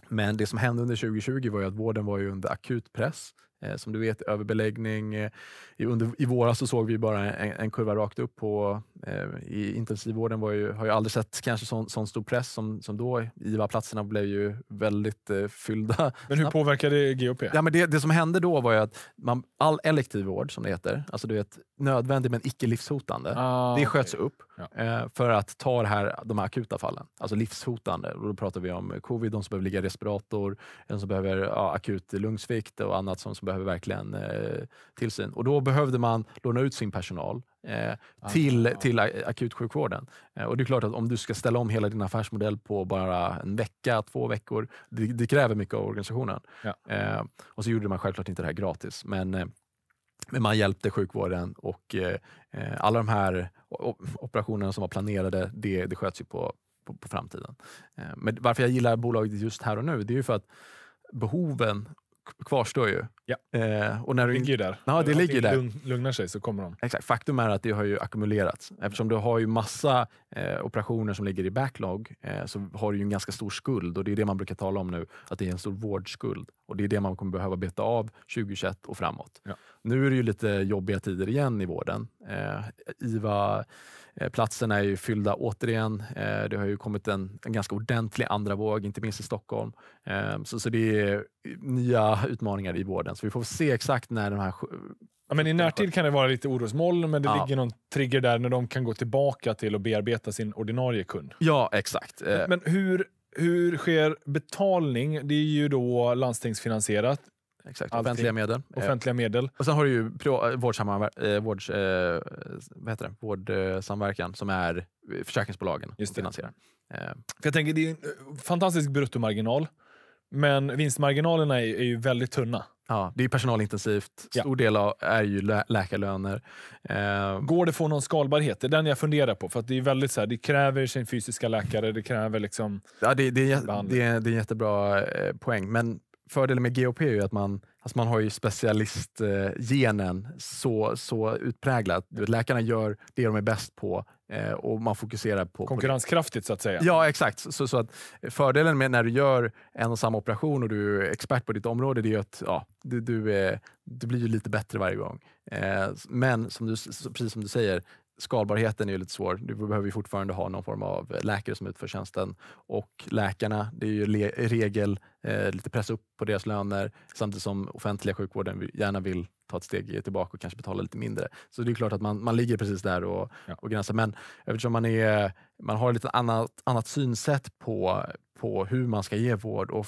S2: Men det som hände under 2020 var att vården var under akut press. Eh, som du vet, överbeläggning. Eh, I, under, i våras så såg vi bara en, en kurva rakt upp. På, eh, I intensivvården var ju, har jag aldrig sett kanske sån, sån stor press som, som då. IVA-platserna blev ju väldigt eh, fyllda. Men hur påverkade det GOP? Ja, men det, det som hände då var att man, all elektiv vård, som det heter, alltså du vet, nödvändig men icke livshotande, ah, det sköts okay. upp. Ja. Eh, för att ta här, de här akuta fallen, alltså livshotande. då pratar vi om covid, de som behöver ligga i respirator, de som behöver ja, akut lungsvikt och annat som, som behöver verkligen eh, tillsyn. Och Då behövde man låna ut sin personal eh, till, ah, till akutsjukvården. Eh, och det är klart att om du ska ställa om hela din affärsmodell på bara en vecka, två veckor, det, det kräver mycket av organisationen. Ja. Eh, och så gjorde man självklart inte det här gratis, men eh, men man hjälpte sjukvården och eh, eh, alla de här operationerna som var planerade, det, det sköts ju på, på, på framtiden. Eh, men varför jag gillar bolaget just här och nu, det är ju för att behoven kvarstår ju. Ja. Eh, och när det ligger ju där. Ja, det ligger där. Lugn,
S1: lugnar sig så kommer de.
S2: Exakt. Faktum är att det har ju ackumulerats. Eftersom du har ju massa eh, operationer som ligger i backlog eh, så har du ju en ganska stor skuld och det är det man brukar tala om nu, att det är en stor vårdskuld. Och det är det man kommer behöva beta av 2021 och framåt. Ja. Nu är det ju lite jobbiga tider igen i vården. Eh, IVA-platserna eh, är ju fyllda återigen. Eh, det har ju kommit en, en, ganska ordentlig andra våg, inte minst i Stockholm. så, så det
S1: är nya utmaningar i vården så vi får se exakt när den här... Ja, men I närtid kan det vara lite orosmoln, men det ja. ligger någon trigger där när de kan gå tillbaka till och bearbeta sin ordinarie kund. Ja, exakt. Eh, men, hur, hur sker betalning? Det är ju då landstingsfinansierat. Exakt, Allting. offentliga medel. Eh, offentliga medel. Och sen har du ju eh,
S2: vårdsamverkan, vårds, eh, som är försäkringsbolagen
S1: Just det. som finansierar. Eh. Jag tänker, det är en fantastisk bruttomarginal, men vinstmarginalerna är, är ju väldigt tunna. Ja, det är personalintensivt. Stor ja. del är ju lä läkarlöner. Eh. Går det att få någon skalbarhet? Det är den jag funderar på. För det, är väldigt så här, det kräver sin fysiska läkare. Det kräver liksom...
S2: Ja, det, det, är, det, är, det är en jättebra eh, poäng. Men fördelen med GOP är att man, alltså man har ju specialistgenen eh, så, så utpräglat. Läkarna gör det de är bäst på Eh, och man fokuserar på...
S1: Konkurrenskraftigt på så att säga. Ja,
S2: exakt. Så, så, att fördelen med när du gör en och samma operation och du är expert på ditt område, det är att ja, du, du, är, du blir lite bättre varje gång. Eh, men som du, precis som du säger, skalbarheten är ju lite svår. Du behöver ju fortfarande ha någon form av läkare som utför tjänsten och läkarna, det är ju i regel eh, lite press upp på deras löner samtidigt som offentliga sjukvården gärna vill ta ett steg tillbaka och kanske betala lite mindre. Så det är klart att man, man ligger precis där och, ja. och gränsar. Men eftersom man, är, man har lite annat, annat synsätt på, på hur man ska ge vård och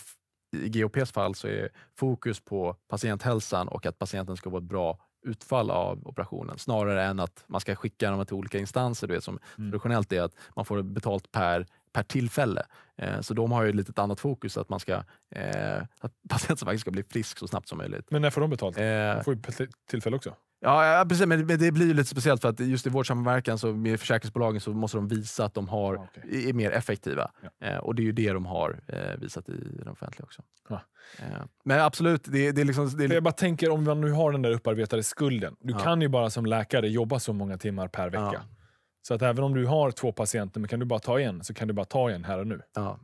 S2: i GOPs fall så är fokus på patienthälsan och att patienten ska vara ett bra utfall av operationen snarare än att man ska skicka dem till olika instanser. Du vet, som mm. traditionellt är att man får betalt per, per tillfälle. Eh, så de har ju ett lite annat fokus, att, man ska, eh, att patienten ska bli frisk så snabbt som möjligt.
S1: Men när får de betalt? Eh, de får ju tillfälle också.
S2: Ja, precis. Men det blir ju lite speciellt för att just i vårdsamverkan så med försäkringsbolagen så måste de visa att de har, ah, okay. är mer effektiva. Ja. Eh, och det är ju det de har eh, visat i den offentliga också.
S1: Ja. Ah. Eh, men absolut, det, det är liksom... Det är... Jag bara tänker om man nu har den där upparbetade skulden. Du ja. kan ju bara som läkare jobba så många timmar per vecka. Så att även om du har två patienter men kan du bara ta en så kan du bara ta en här och nu. Ja.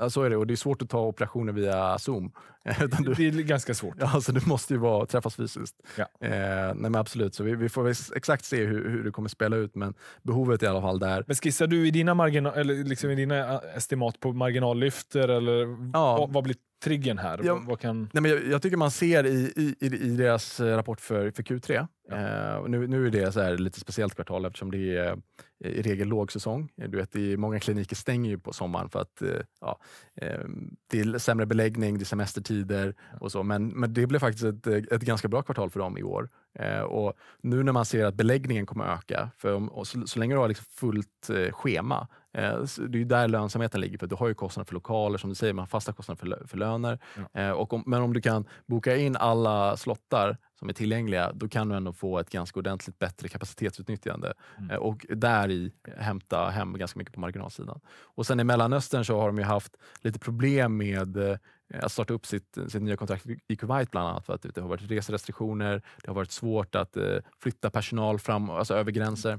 S1: Ja, så är det och det är svårt att ta operationer via Zoom.
S2: Du, det är ganska svårt. Ja, så alltså, du måste ju vara, träffas fysiskt. Ja. Eh, nej, absolut, så
S1: vi, vi får exakt se hur, hur, det kommer spela ut, men behovet är i alla fall där. Men skissar du i dina, eller liksom i dina eh, estimat på marginallyfter? Eller ja. vad, vad blir triggern här? Ja, vad kan...
S2: nej, men jag, jag, tycker man ser i, i, i deras eh, rapport för, för Q3, ja. eh, nu, nu är det så här lite speciellt kvartal eftersom det är eh, i regel lågsäsong. Eh, du vet, det är, många kliniker stänger ju på sommaren för att eh, ja, ehm, det är sämre beläggning, det är semestertider och så. Men, men det blev faktiskt ett, ett ganska bra kvartal för dem i år. Eh, och nu när man ser att beläggningen kommer öka, för om, så, så, länge du har liksom fullt schema Eh, det är där lönsamheten ligger, för du har ju kostnader för lokaler, som du säger, man har fasta kostnader för, för löner. Ja. Eh, och om, men om du kan boka in alla slottar som är tillgängliga, då kan du ändå få ett ganska ordentligt bättre kapacitetsutnyttjande mm. Eh, och där i hämta hem ganska mycket på marginalsidan. Och sen i Mellanöstern så har de ju haft lite problem med att starta upp sitt, sitt nya kontrakt i Kuwait bland annat för att det har varit reserestriktioner, det har varit svårt att flytta personal fram, alltså över gränser.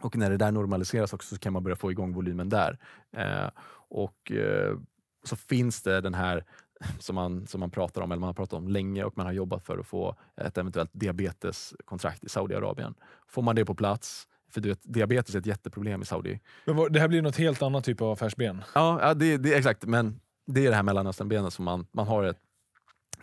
S2: Och när det där normaliseras också så kan man börja få igång volymen där. Eh, och eh, så finns det den här som man, som man pratar om, eller man har pratat om länge och man har jobbat för att få ett eventuellt diabeteskontrakt i Saudiarabien. Får man det på plats, för du vet, diabetes är ett jätteproblem i Saudi.
S1: Men vad, det här blir något helt annat typ av affärsben?
S2: Ja, ja det, det, exakt. Men det är det här Mellanösternbenet som man, man har ett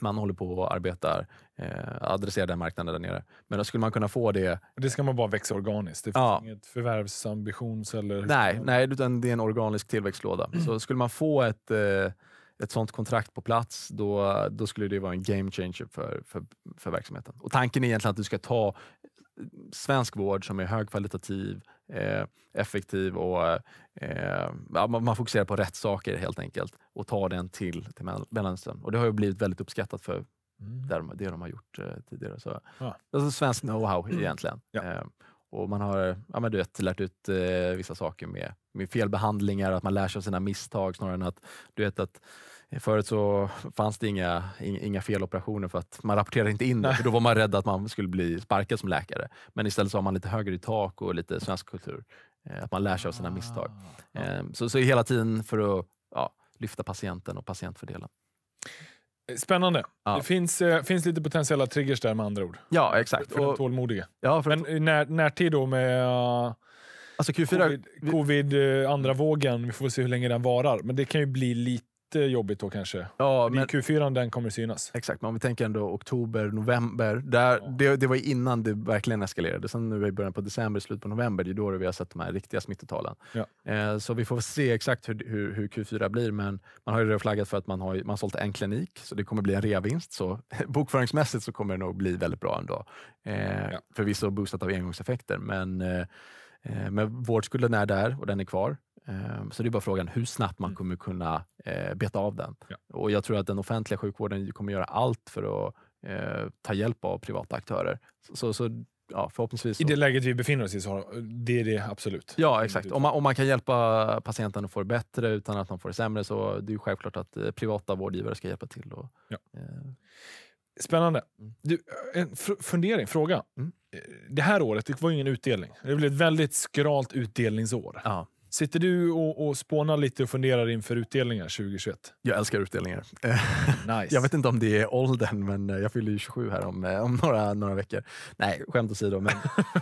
S2: man håller på och arbetar, eh, adresserar den marknaden där nere. Men då skulle man kunna få det...
S1: Och det ska man bara växa organiskt? Det finns ja. inget förvärvsambitions eller... Nej, nej,
S2: utan det är en organisk tillväxtlåda. Mm. Så skulle man få ett, eh, ett sånt kontrakt på plats, då, då skulle det vara en game changer för, för, för verksamheten. Och tanken är egentligen att du ska ta eh, svensk vård som är högkvalitativ, Eh, effektiv och eh, man, man, fokuserar på rätt saker helt enkelt och tar den till, till Mellanöstern. Och det har ju blivit väldigt uppskattat för mm. det de har gjort eh, tidigare. Så. Ja. Alltså svensk know-how mm. egentligen. Ja. Eh, och man har ja, men du vet, lärt ut eh, vissa saker med, med felbehandlingar, att man lär sig av sina misstag snarare än att du vet att Förut så fanns det inga, inga feloperationer för att man rapporterade inte in det, för då var man rädd att man skulle bli sparkad som läkare. Men istället så har man lite högre i tak och lite svensk kultur. Eh, att man lär sig av sina misstag. Ah. Eh, så, så hela tiden för att ja, lyfta patienten och patientfördelen.
S1: Spännande. Ja. Det finns, eh, finns lite potentiella triggers där med andra ord. Ja, exakt. För och, den tålmodige. Ja, för Men att... när, närtid då med uh, alltså Q4, covid, covid uh, andra vågen, vi får se hur länge den varar. Men det kan ju bli lite lite jobbigt då kanske. Ja, men, I Q4 den kommer synas. Exakt, men om vi tänker ändå oktober, november.
S2: Där, ja. det, det var innan det verkligen eskalerade. Sen nu i början på december, slut på november, det är då vi har sett de här riktiga smittotalen. Ja. Eh, så vi får se exakt hur, hur, hur, Q4 blir, men man har ju flaggat för att man har, man har sålt en klinik, så det kommer bli en reavinst. Så bokföringsmässigt så kommer det nog bli väldigt bra ändå. Eh, ja. Förvisso boostat av engångseffekter, men eh, eh men vårt är där och den är kvar. Ehm, så det är bara frågan hur snabbt man mm. kommer kunna eh, beta av den. Ja. Och Jag tror att den offentliga sjukvården kommer göra allt för att eh, ta hjälp av privata aktörer. Så, så ja, förhoppningsvis. Så. I det läget vi befinner oss i, så har, det är det absolut. Ja, exakt. Om man, om man kan hjälpa patienten att få det bättre utan att de får det sämre, så det är självklart att eh, privata vårdgivare ska hjälpa till.
S1: Och, ja. eh. Spännande. Mm. Du, en fundering, fråga. Mm. Det här året det var ingen utdelning. Det blev ett väldigt skralt utdelningsår. Ja. Sitter du och, och spånar lite och funderar inför utdelningar 2021? Jag älskar utdelningar.
S2: Nice. jag vet inte om det är åldern, men eh, jag fyller ju 27 här om, eh, om några, några veckor. Nej, skämt åsido. Men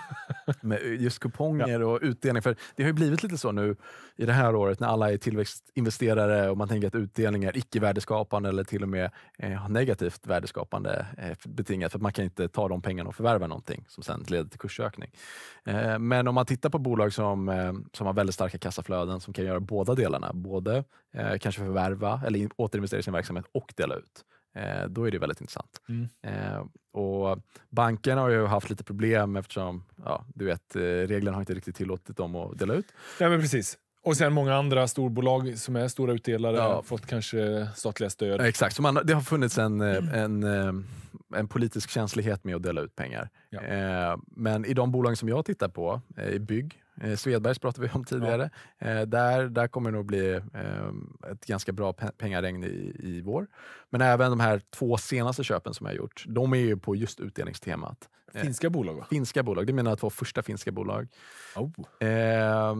S2: med just kuponger ja. och utdelning. För det har ju blivit lite så nu i det här året när alla är tillväxtinvesterare och man tänker att utdelning är icke-värdeskapande eller till och med eh, negativt värdeskapande eh, betingat. För man kan inte ta de pengarna och förvärva någonting som sen leder till kursökning. Eh, men om man tittar på bolag som, eh, som har väldigt starka kassaflöden som kan göra båda delarna, både eh, kanske förvärva eller återinvestera i sin verksamhet och dela ut. Eh, då är det väldigt intressant. Mm. Eh, och bankerna har ju haft lite problem eftersom ja, du vet, eh, reglerna har inte riktigt tillåtit dem att dela ut.
S1: Ja, men precis. Och sen många andra storbolag som är stora utdelare ja. har fått kanske statliga stöd. Exakt,
S2: så man, det har funnits en, eh, en, eh, en politisk känslighet med att dela ut pengar. Ja. men i de bolag som jag tittar på, i bygg, Eh, Svedbergs pratade vi om tidigare. Ja. Eh, där, där kommer det nog bli eh, ett ganska bra pe pengaregn i, i vår. Men även de här två senaste köpen som jag gjort, de är ju på just utdelningstemat. Eh, finska bolag? Va? Finska bolag, det är mina två första finska bolag. Oh. Eh,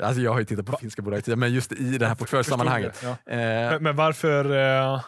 S2: alltså jag har ju tittat på Va? finska bolag tidigare, men just i det här portföljsammanhanget. Ja. Eh, men, men, varför, eh,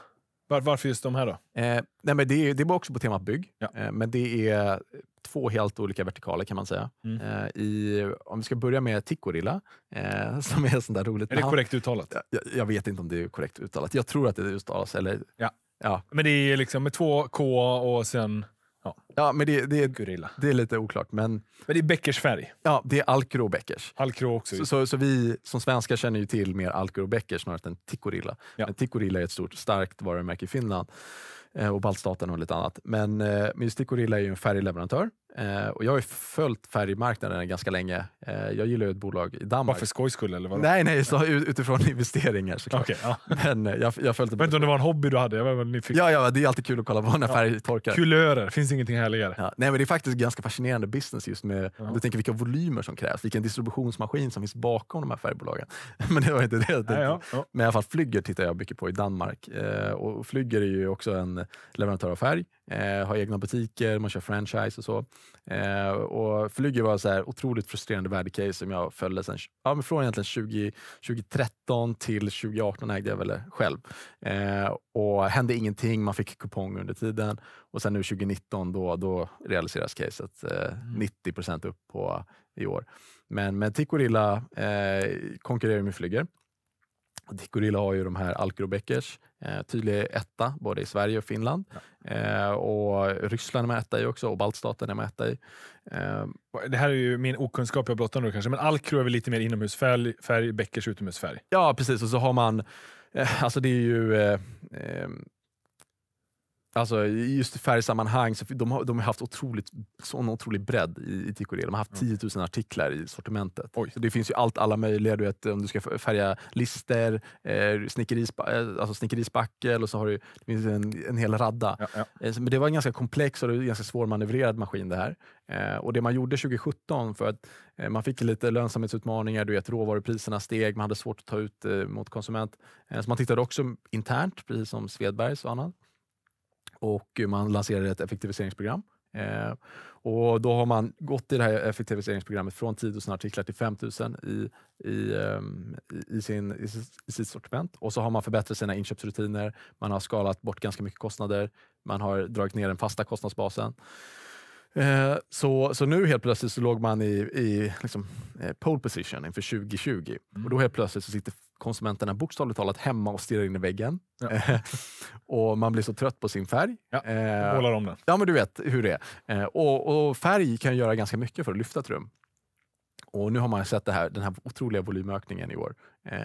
S2: var, varför just de här då? nej men det, är, det är också på temat bygg, ja. men det är två helt olika vertikaler kan man säga. Mm. Eh, i, om vi ska börja med Tickorilla, eh, som är ett
S1: sånt där roligt namn. Är det korrekt
S2: uttalat? Jag, jag, vet inte om det är korrekt uttalat. Jag tror att det uttalas, eller... Ja.
S1: ja. Men det är liksom med två K och sen... Ja, ja men det, det, är, det är lite oklart. Men, men det är Beckers färg? Ja, det är Alcro Beckers. Alcro också. Så, så, så, vi som
S2: svenskar känner ju till mer Alcro Beckers snarare än Tickorilla. Ja. Men Tickorilla är ett stort, starkt varumärke i Finland. Eh, och baltstaterna och lite annat. Men eh, Mystic Gorilla är ju en färgleverantör Eh, och jag har ju följt färgmarknaden ganska länge. Eh, jag gillar ju ett bolag i Danmark. Bara för skojs skull? Eller vadå? Nej, nej så, utifrån investeringar såklart. Okay, ja. Men eh, jag, jag följt det. Vänta om det var en hobby du hade? Jag var nyfiken. Ja, ja, det är alltid kul att kolla på när färg torkar. Kulörer, finns ingenting härligare. Ja.
S1: Nej, men det är faktiskt ganska
S2: fascinerande business just med, ja. om du tänker vilka volymer som krävs, vilken distributionsmaskin som finns bakom de här färgbolagen. men det var inte det jag tänkte. Ja, men i alla fall Flygger tittar jag mycket på i Danmark. Eh, och Flygger är ju också en leverantör av färg, eh, har egna butiker, man kör franchise och så. Eh, och Flyger var ett otroligt frustrerande värdecase som jag följde sen, ja, men från egentligen 20, 2013 till 2018 ägde jag väl själv. Eh, och hände ingenting, man fick kupong under tiden och sen nu 2019 då, då realiseras caset eh, 90 mm. upp på i år. Men, men Ticorilla eh, konkurrerar med Flyger. Dick Gorilla har ju de här Alcrobeckers, eh, tydlig etta
S1: både i Sverige och Finland. Ja. Eh, och Ryssland är med etta i också och baltstaterna är med etta i. Eh. Det här är ju min okunskap jag blottar nu kanske, men Alcro är väl lite mer inomhusfärg, färg, Beckers utomhusfärg? Ja, precis. Och så har man, eh, alltså det är ju eh, ehm,
S2: Alltså just färgsammanhang, så de har, de har haft otroligt, sån otrolig bredd i, i Ticoré. De har haft 10 mm. 000 artiklar i sortimentet. Oj. Så det finns ju allt, alla möjliga, du vet, om du ska färga lister, eh, snickerispa, eh, alltså snickerispackel och så har du det finns en, en hel radda. Ja, ja. Eh, men det var en ganska komplex och ganska svårmanövrerad maskin det här. Eh, och Det man gjorde 2017, för att eh, man fick lite lönsamhetsutmaningar, du vet, råvarupriserna steg, man hade svårt att ta ut eh, mot konsument. Eh, så man tittade också internt, precis som Svedbergs och annat och man lanserade ett effektiviseringsprogram. Eh, och då har man gått i det här effektiviseringsprogrammet från 10 000 artiklar till 5 000 i, i, um, i, sin, i, i sitt sortiment. Och så har man förbättrat sina inköpsrutiner, man har skalat bort ganska mycket kostnader, man har dragit ner den fasta kostnadsbasen. Eh, så, så nu helt plötsligt så låg man i, i liksom, eh, pole position inför 2020 mm. och då helt plötsligt så sitter konsumenterna bokstavligt talat hemma och stirrar in i väggen. Ja. och man blir så trött på sin färg. Ja, eh, målar om den. Ja, men du vet hur det är. Eh, och, och färg kan göra ganska mycket för att lyfta ett rum. Och nu har man sett här, den här otroliga volymökningen i år. Eh,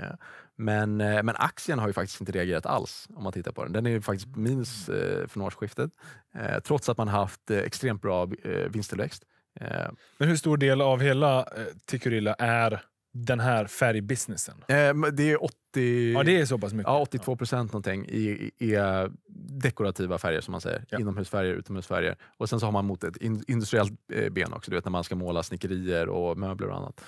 S2: men, men aktien har ju faktiskt inte reagerat alls om man tittar på den. Den är faktiskt minus från årsskiftet trots att man haft extremt bra vinsttillväxt.
S1: Men hur stor del av hela Tikurilla är den här färgbusinessen? Eh, det är 80... Ja, det är så pass mycket. Ja, 82 procent någonting i, i, i, eh,
S2: dekorativa färger som man säger. Ja. Inomhusfärger, utomhusfärger. Och sen så har man mot ett industriellt eh, ben också, du vet när man ska måla snickerier och möbler och annat.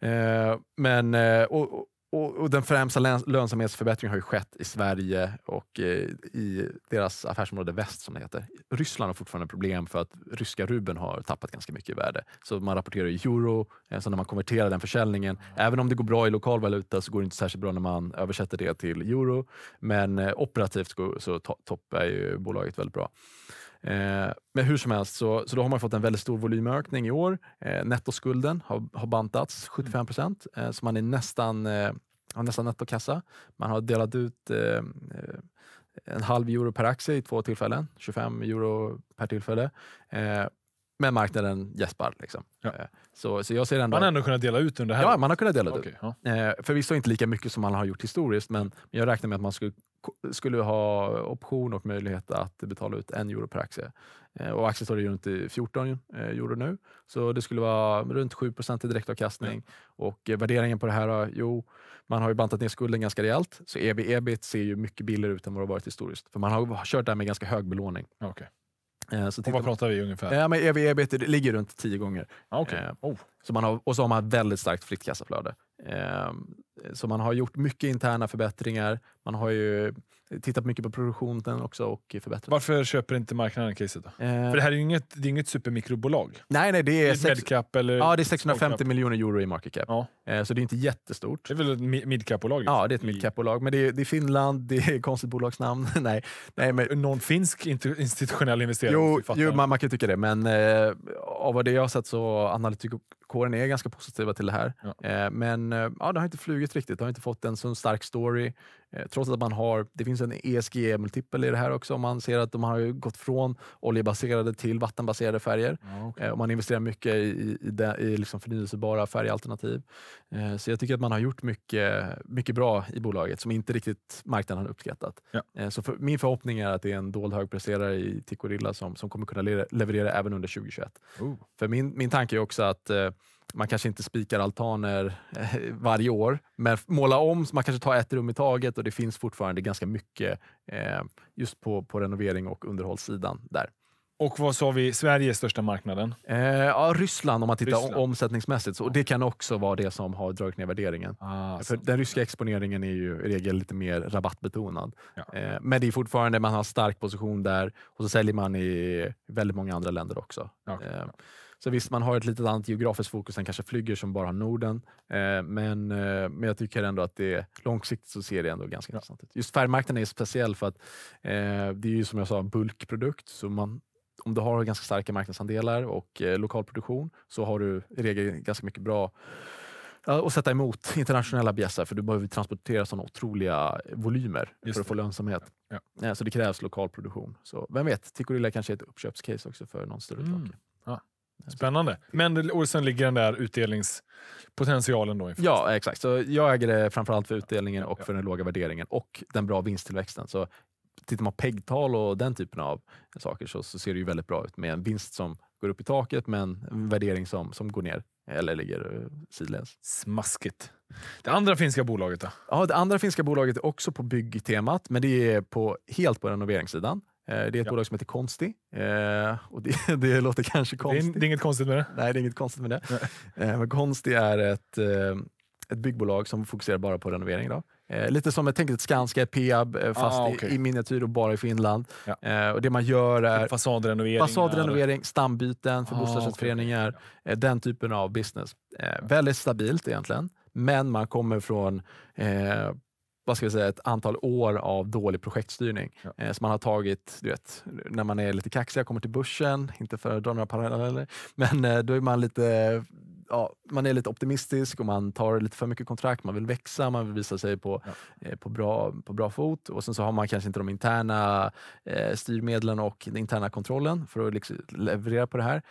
S2: Mm. Eh, men, eh, och, och, och, den främsta lönsamhetsförbättringen har ju skett i Sverige och eh, i deras affärsområde väst som det heter. Ryssland har fortfarande problem för att ryska rubeln har tappat ganska mycket i värde. Så man rapporterar i euro, eh, så när man konverterar den försäljningen, även om det går bra i lokal valuta så går det inte särskilt bra när man översätter det till euro. Men eh, operativt så, så toppar ju bolaget väldigt bra. Eh, men hur som helst, så, så då har man fått en väldigt stor volymökning i år. Eh, nettoskulden har, har bantats 75 procent, mm. eh, så man är nästan, har eh, nästan nettokassa. Man har delat ut eh, eh, en halv euro per aktie i två tillfällen, 25 euro per tillfälle. Men marknaden gäspar. Liksom. Ja. Eh, så, så jag ser ändå... Man har ändå kunnat dela ut under här? Ja, man har kunnat dela ut. ja. Eh, Förvisso inte lika mycket som man har gjort historiskt, men jag räknar med att man skulle, skulle ha option och möjlighet att betala ut en euro per aktie. Eh, och aktien står runt 14 euro nu, så det skulle vara runt 7 i direktavkastning. Ja. Och värderingen på det här, jo, man har ju bantat ner skulden ganska rejält, så EB ebit ser ju mycket billigare ut än vad det varit historiskt. För man har kört det här med ganska hög belåning. Okay. Eh,
S1: så och vad pratar vi ungefär?
S2: Ja, men EV, ebit ligger runt 10 gånger. Ah, okay. Eh, oh. så man har, och så har man ett väldigt starkt fritt kassaflöde. Eh, så man har gjort mycket interna förbättringar. Man har ju tittat mycket på produktionen också och förbättrat.
S1: Varför köper inte marknaden caset då? Eh. För det här är ju inget, det är inget supermikrobolag.
S2: Nej, nej, det är, det är sex... eller Ja, det är 650 miljoner euro i market cap. Ja. Eh, så det är inte jättestort. Det är väl ett midcap-bolag? Liksom. Ja, det är ett midcap-bolag. Men det är, det är Finland, det är konstigt bolagsnamn. nej. nej men... Någon finsk institutionell investerare? Jo, jo man, man kan tycka det. Men eh, av det jag har sett så analytiker kåren är ganska positiva till det här. Ja. Eh, men eh, ja, det har inte flugit riktigt. Det har inte fått en så stark story. Eh, trots att man har, det finns en ESG-multipel i det här också. Man ser att de har gått från oljebaserade till vattenbaserade färger. Ja, okay. och man investerar mycket i, i, i liksom förnyelsebara färgalternativ. Så jag tycker att man har gjort mycket, mycket bra i bolaget som inte riktigt marknaden har uppskattat. Ja. Så för, min förhoppning är att det är en dold högpresterare i Ticorilla som, som kommer kunna leverera även under 2021. Oh. För min, min tanke är också att man kanske inte spikar altaner eh, varje år, men måla om, så man kanske tar ett rum i taget och det finns fortfarande ganska mycket eh, just på, på renovering och underhållssidan där.
S1: Och vad sa vi, Sveriges största marknaden? Eh, ja,
S2: Ryssland om man tittar Ryssland. omsättningsmässigt. Så, och det kan också vara det som har dragit ner värderingen. Ah, För den ryska exponeringen är ju i regel lite mer rabattbetonad. Ja. Eh, men det är fortfarande, man har stark position där och så säljer man i väldigt många andra länder också. Okay, eh, så visst, man har ett lite annat geografiskt fokus än kanske flyger som bara har Norden, eh, men, eh, men jag tycker ändå att det långsiktigt så ser det ändå ganska ja. intressant ut. Just färgmarknaden är speciell för att eh, det är ju som jag sa en bulkprodukt, så man, om du har ganska starka marknadsandelar och eh, produktion så har du i regel ganska mycket bra och sätta emot internationella bjässar för du behöver transportera sådana otroliga volymer Just för att det. få lönsamhet. Ja. Ja. Eh, så det krävs lokal produktion. Så vem vet, Ticolilla kanske är ett uppköpscase också för någon större mm.
S1: Spännande. Men och sen ligger den där utdelningspotentialen då
S2: Ja, exakt. Så jag äger det framförallt för utdelningen och för den låga värderingen och den bra vinsttillväxten. Så tittar man PEG-tal och den typen av saker så, så, ser det ju väldigt bra ut med en vinst som går upp i taket men en värdering som, som går ner eller ligger eh, sidledes. Smaskigt. Det andra finska bolaget då? Ja, det andra finska bolaget är också på byggtemat, men det är på, helt på renoveringssidan. Eh, det är ett ja. bolag som heter Konsti. Eh, och det, det låter kanske konstigt. Det är, inget konstigt med det. Nej, det är inget konstigt med det. Eh, men Konsti är ett, ett byggbolag som fokuserar bara på renovering. Då. Lite som jag tänker ett Skanska, Peab, fast ah, okay. i, i miniatyr och bara i Finland. Ja. Och det man gör är typ fasadrenovering, fasadrenovering stambyten för ah, bostadsrättsföreningar. Okay. Den typen av business. Ja. Väldigt stabilt egentligen, men man kommer från eh, vad ska jag säga, ett antal år av dålig projektstyrning ja. eh, som man har tagit, du vet, när man är lite kaxig, kommer till börsen, inte för att dra några paralleller, men eh, då är man lite ja, man är lite optimistisk och man tar lite för mycket kontrakt. Man vill växa, man vill visa sig på, ja. eh, på, bra, på bra fot och sen så har man kanske inte de interna eh, styrmedlen och den interna kontrollen för att liksom leverera på det här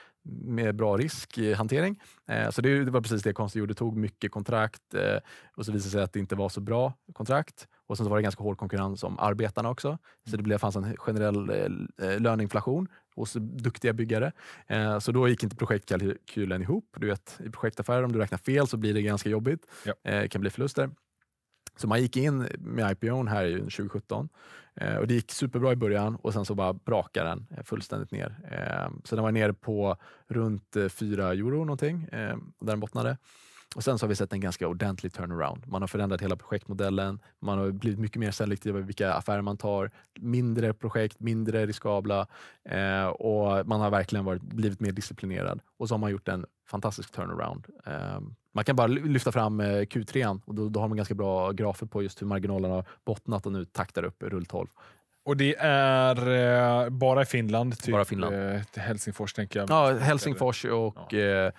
S2: med bra riskhantering. Eh, så det, det, var precis det Konsti gjorde, tog mycket kontrakt eh, och så visade sig att det inte var så bra kontrakt och sen var det ganska hård konkurrens om arbetarna också. Så det mm. blev, fanns en generell eh, eh, löneinflation hos duktiga byggare. Eh, så då gick inte projektkalkylen ihop. Du vet, I projektaffärer, om du räknar fel så blir det ganska jobbigt. Ja. Eh, kan bli förluster. Så man gick in med IPO här 2017 eh, och det gick superbra i början och sen så bara brakade den eh, fullständigt ner. Så den var nere på runt 4 euro någonting, där den bottnade. Och Sen så har vi sett en ganska ordentlig turnaround. Man har förändrat hela projektmodellen. Man har blivit mycket mer selektiv i vilka affärer man tar. Mindre projekt, mindre riskabla eh, och man har verkligen varit, blivit mer disciplinerad. Och så har man gjort en fantastisk turnaround. Eh, man kan bara lyfta fram eh, Q3 och då, då, har man
S1: ganska bra grafer på just hur marginalerna har bottnat och nu taktar upp rull 12. Och det är eh, bara i Finland? Typ, bara Finland. Eh, Helsingfors tänker jag. Ja, Helsingfors
S2: och ja. Eh,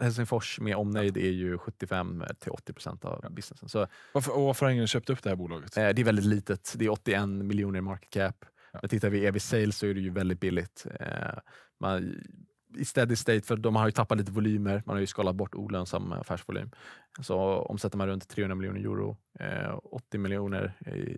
S2: Helsingfors med omnejd är ju 75 80 procent av ja. businessen. Så,
S1: varför, och varför har ingen köpt upp det här bolaget?
S2: Eh, det är väldigt litet. Det är 81 miljoner i market cap. Ja. Men tittar vi ev sales så är det ju väldigt billigt. Eh, man, i steady state, för de har ju tappat lite volymer. Man har ju skalat bort olönsam affärsvolym. Så omsätter man runt 300 miljoner euro, eh, 80 miljoner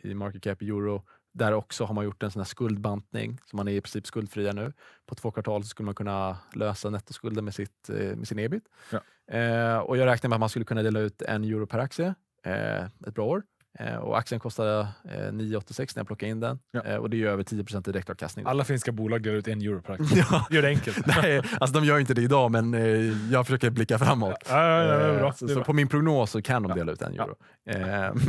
S2: i market cap i euro, där också har man gjort en sån här skuldbantning, så man är i princip skuldfria nu. På två kvartal skulle man kunna lösa nettoskulden med, sitt, eh, med sin ebit. Ja. Eh, och jag räknar med att man skulle kunna dela ut en euro per aktie eh, ett bra år. Eh, och aktien kostade 9,86 eh, när jag plockade in den ja. Eh, och det är över 10 i direktavkastning. Alla finska
S1: bolag delar ut en euro per aktie. ja. Gör det enkelt. Nej,
S2: alltså de gör inte det idag, men jag försöker blicka framåt. Ja, ja, ja, bra. Så, så på min prognos så kan de dela ut en euro.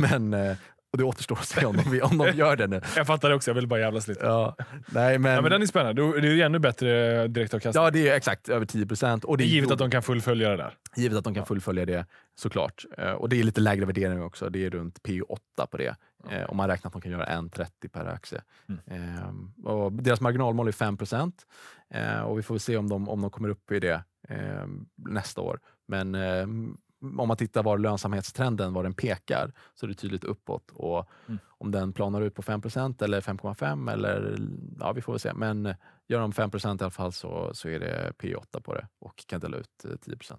S2: men och det återstår att se om de, om de gör
S1: det nu. jag fattar det också, jag vill bara jävlas lite. Ja, nej, men... Ja, men den är spännande. Det är ju ännu bättre direktavkastning. Ja, det är exakt. Över 10 procent. Det, det givet att de
S2: kan fullfölja det där. Givet att de kan fullfölja det, såklart. Eh, och det är lite lägre värdering också. Det är runt P8 på det. Mm. Om man räknar att de kan göra 1,30 per aktie. Mm. Ehm, och deras marginalmål är 5 procent. Eh, och vi får väl se om de, om de kommer upp i det ehm, nästa år. Men ehm, om man tittar var lönsamhetstrenden var den pekar så är det tydligt uppåt. Och mm. Om den planar ut på 5 eller 5,5 eller ja, vi får väl se. Men gör de 5 i alla fall så, så är det P 8 på det och kan
S1: dela ut 10 eh,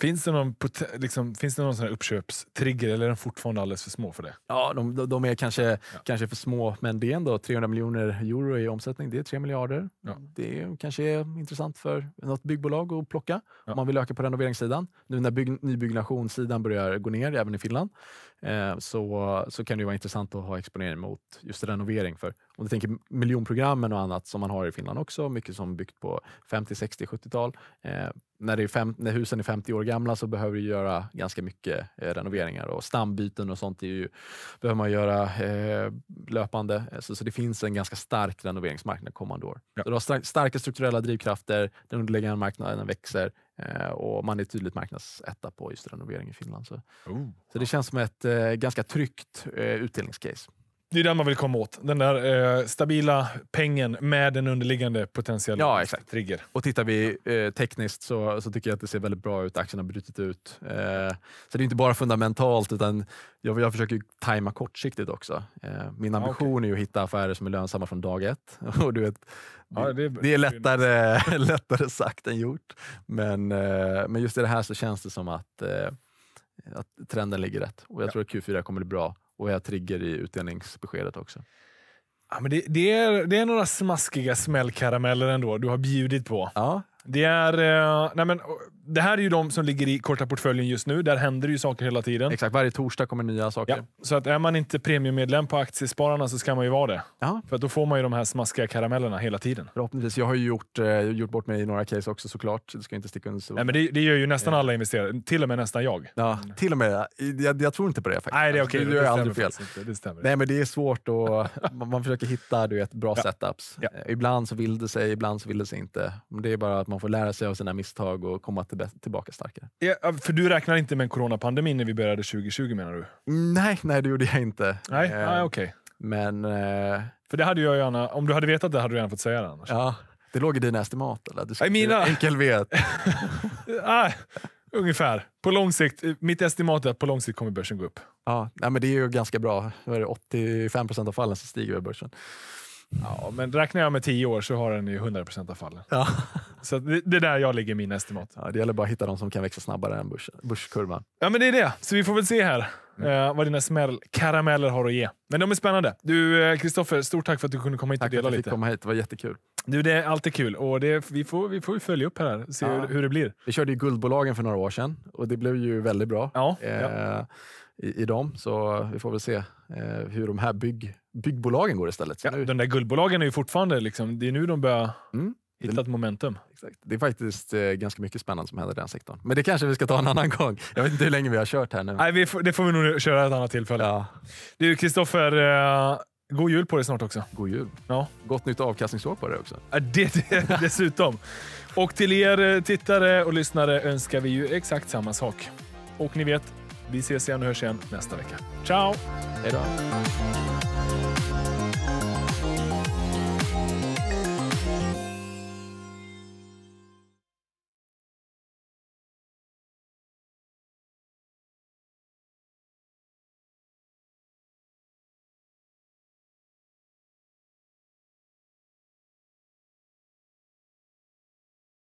S1: Finns det någon, liksom, finns det någon sån uppköpstrigger eller är de fortfarande alldeles för små för det? Ja, de, de är kanske, ja. kanske för små, men det är ändå 300 miljoner
S2: euro i omsättning. Det är 3 miljarder. Ja. Det är, kanske är intressant för något byggbolag att plocka ja. om man vill öka på renoveringssidan. Nu när bygg, nybyggnationssidan börjar gå ner, även i Finland, eh, så, så kan det vara intressant att ha exponering mot just renovering. För om du tänker miljonprogrammen och annat som man har i Finland också, mycket som byggt på 50, 60, 70-tal. Eh, när, när husen är 50 år gamla så behöver du göra ganska mycket eh, renoveringar och stambyten och sånt är ju, behöver man göra eh, löpande. Eh, så, så det finns en ganska stark renoveringsmarknad kommande år. Ja. Så du har starka strukturella drivkrafter, den underliggande marknaden växer och man är tydligt marknadsetta på just renovering i Finland. Så, oh, så det känns som ett
S1: ganska tryggt utdelningscase. Det är den man vill komma åt. Den där eh, stabila pengen med en underliggande potentiell ja, exakt. trigger. Och tittar vi eh, tekniskt så,
S2: så tycker jag att det ser väldigt bra ut. Aktien har brutit ut. Eh, så det är inte bara fundamentalt utan jag, jag försöker tajma kortsiktigt också. Eh, min ambition ja, okay. är att hitta affärer som är lönsamma från dag ett. Och du vet, det, ja, det, är, det är lättare, lättare sagt än gjort. Men, eh, men just i det här så känns det som att, eh, att trenden ligger rätt och jag ja. tror att Q4 kommer bli bra och är trigger i utdelningsbeskedet också.
S1: Ja, men det, det, är, det är några smaskiga smällkarameller ändå du har bjudit på. Ja, det, är, eh, nej men, det här är ju de som ligger i korta portföljen just nu. Där händer ju saker hela tiden. Exakt, varje torsdag kommer nya saker. Ja, så att är man inte premiummedlem på Aktiespararna så ska man ju vara det. Aha. För då får man ju de här smaskiga karamellerna hela tiden. Förhoppningsvis. Jag har ju gjort, eh, gjort bort mig i några case också såklart. Det ska inte sticka under nej, men det, det gör ju nästan alla investerare. Till och med nästan jag. Ja, till och med. Jag, jag tror inte på det faktiskt. Nej, det är alltså, okej. Okay. Du gör aldrig fel. det stämmer. Nej,
S2: men det är svårt och man, man försöker hitta du vet, bra ja. setups. Ja. Eh, ibland så vill det sig, ibland så vill det sig inte. Men det är bara att man man får lära sig av sina misstag och komma tillbaka starkare.
S1: Ja, för du räknar inte med en coronapandemi när vi började 2020 menar du? Nej, nej det gjorde jag inte. Nej, eh, ah, okej. Okay. Men... Eh, för det hade jag gärna, om du hade vetat det hade du gärna fått säga det annars. Ja, det låg i dina estimat eller? Du, I mina... Enkel vet. ah, ungefär. På lång sikt, eh, mitt estimat är att på lång sikt kommer börsen gå upp. Ja, men det är ju ganska bra. 85 av fallen så stiger börsen. Ja, men räknar jag med tio år så har den ju 100 av fallen. Ja. Så det, det är där jag ligger min estimat. Ja, det gäller bara att hitta de som kan växa snabbare än börs, börskurvan. Ja, men det är det. Så vi får väl se här mm. eh, vad dina smällkarameller har att ge. Men de är spännande. Du, eh, Kristoffer, stort tack för att du kunde komma hit och dela lite. Tack för att jag fick komma hit. Det var jättekul. Du, det är alltid kul och det, vi, får, vi får följa upp här och se ja. hur, hur, det blir.
S2: Vi körde ju Guldbolagen för några år sedan och det blev ju väldigt bra. Ja, eh, ja i, i dem. Så vi får väl se eh, hur de här bygg, byggbolagen går istället. ja, nu... De där guldbolagen är ju fortfarande, liksom, det är nu de börjar mm. hitta ett momentum. Exakt. Det är faktiskt eh, ganska mycket spännande som händer i den sektorn. Men det kanske vi ska ta en annan gång. Jag vet inte hur länge vi har kört här nu.
S1: Nej, får, det får vi nog köra ett annat tillfälle. Ja. Du Kristoffer, eh, god jul på dig snart också. God jul. Ja. Gott nytt avkastningsår på dig också. det, det dessutom. Och till er eh, tittare och lyssnare önskar vi ju exakt samma sak. Och ni vet, vi ses igen och hörs igen nästa vecka. Ciao! Hej då!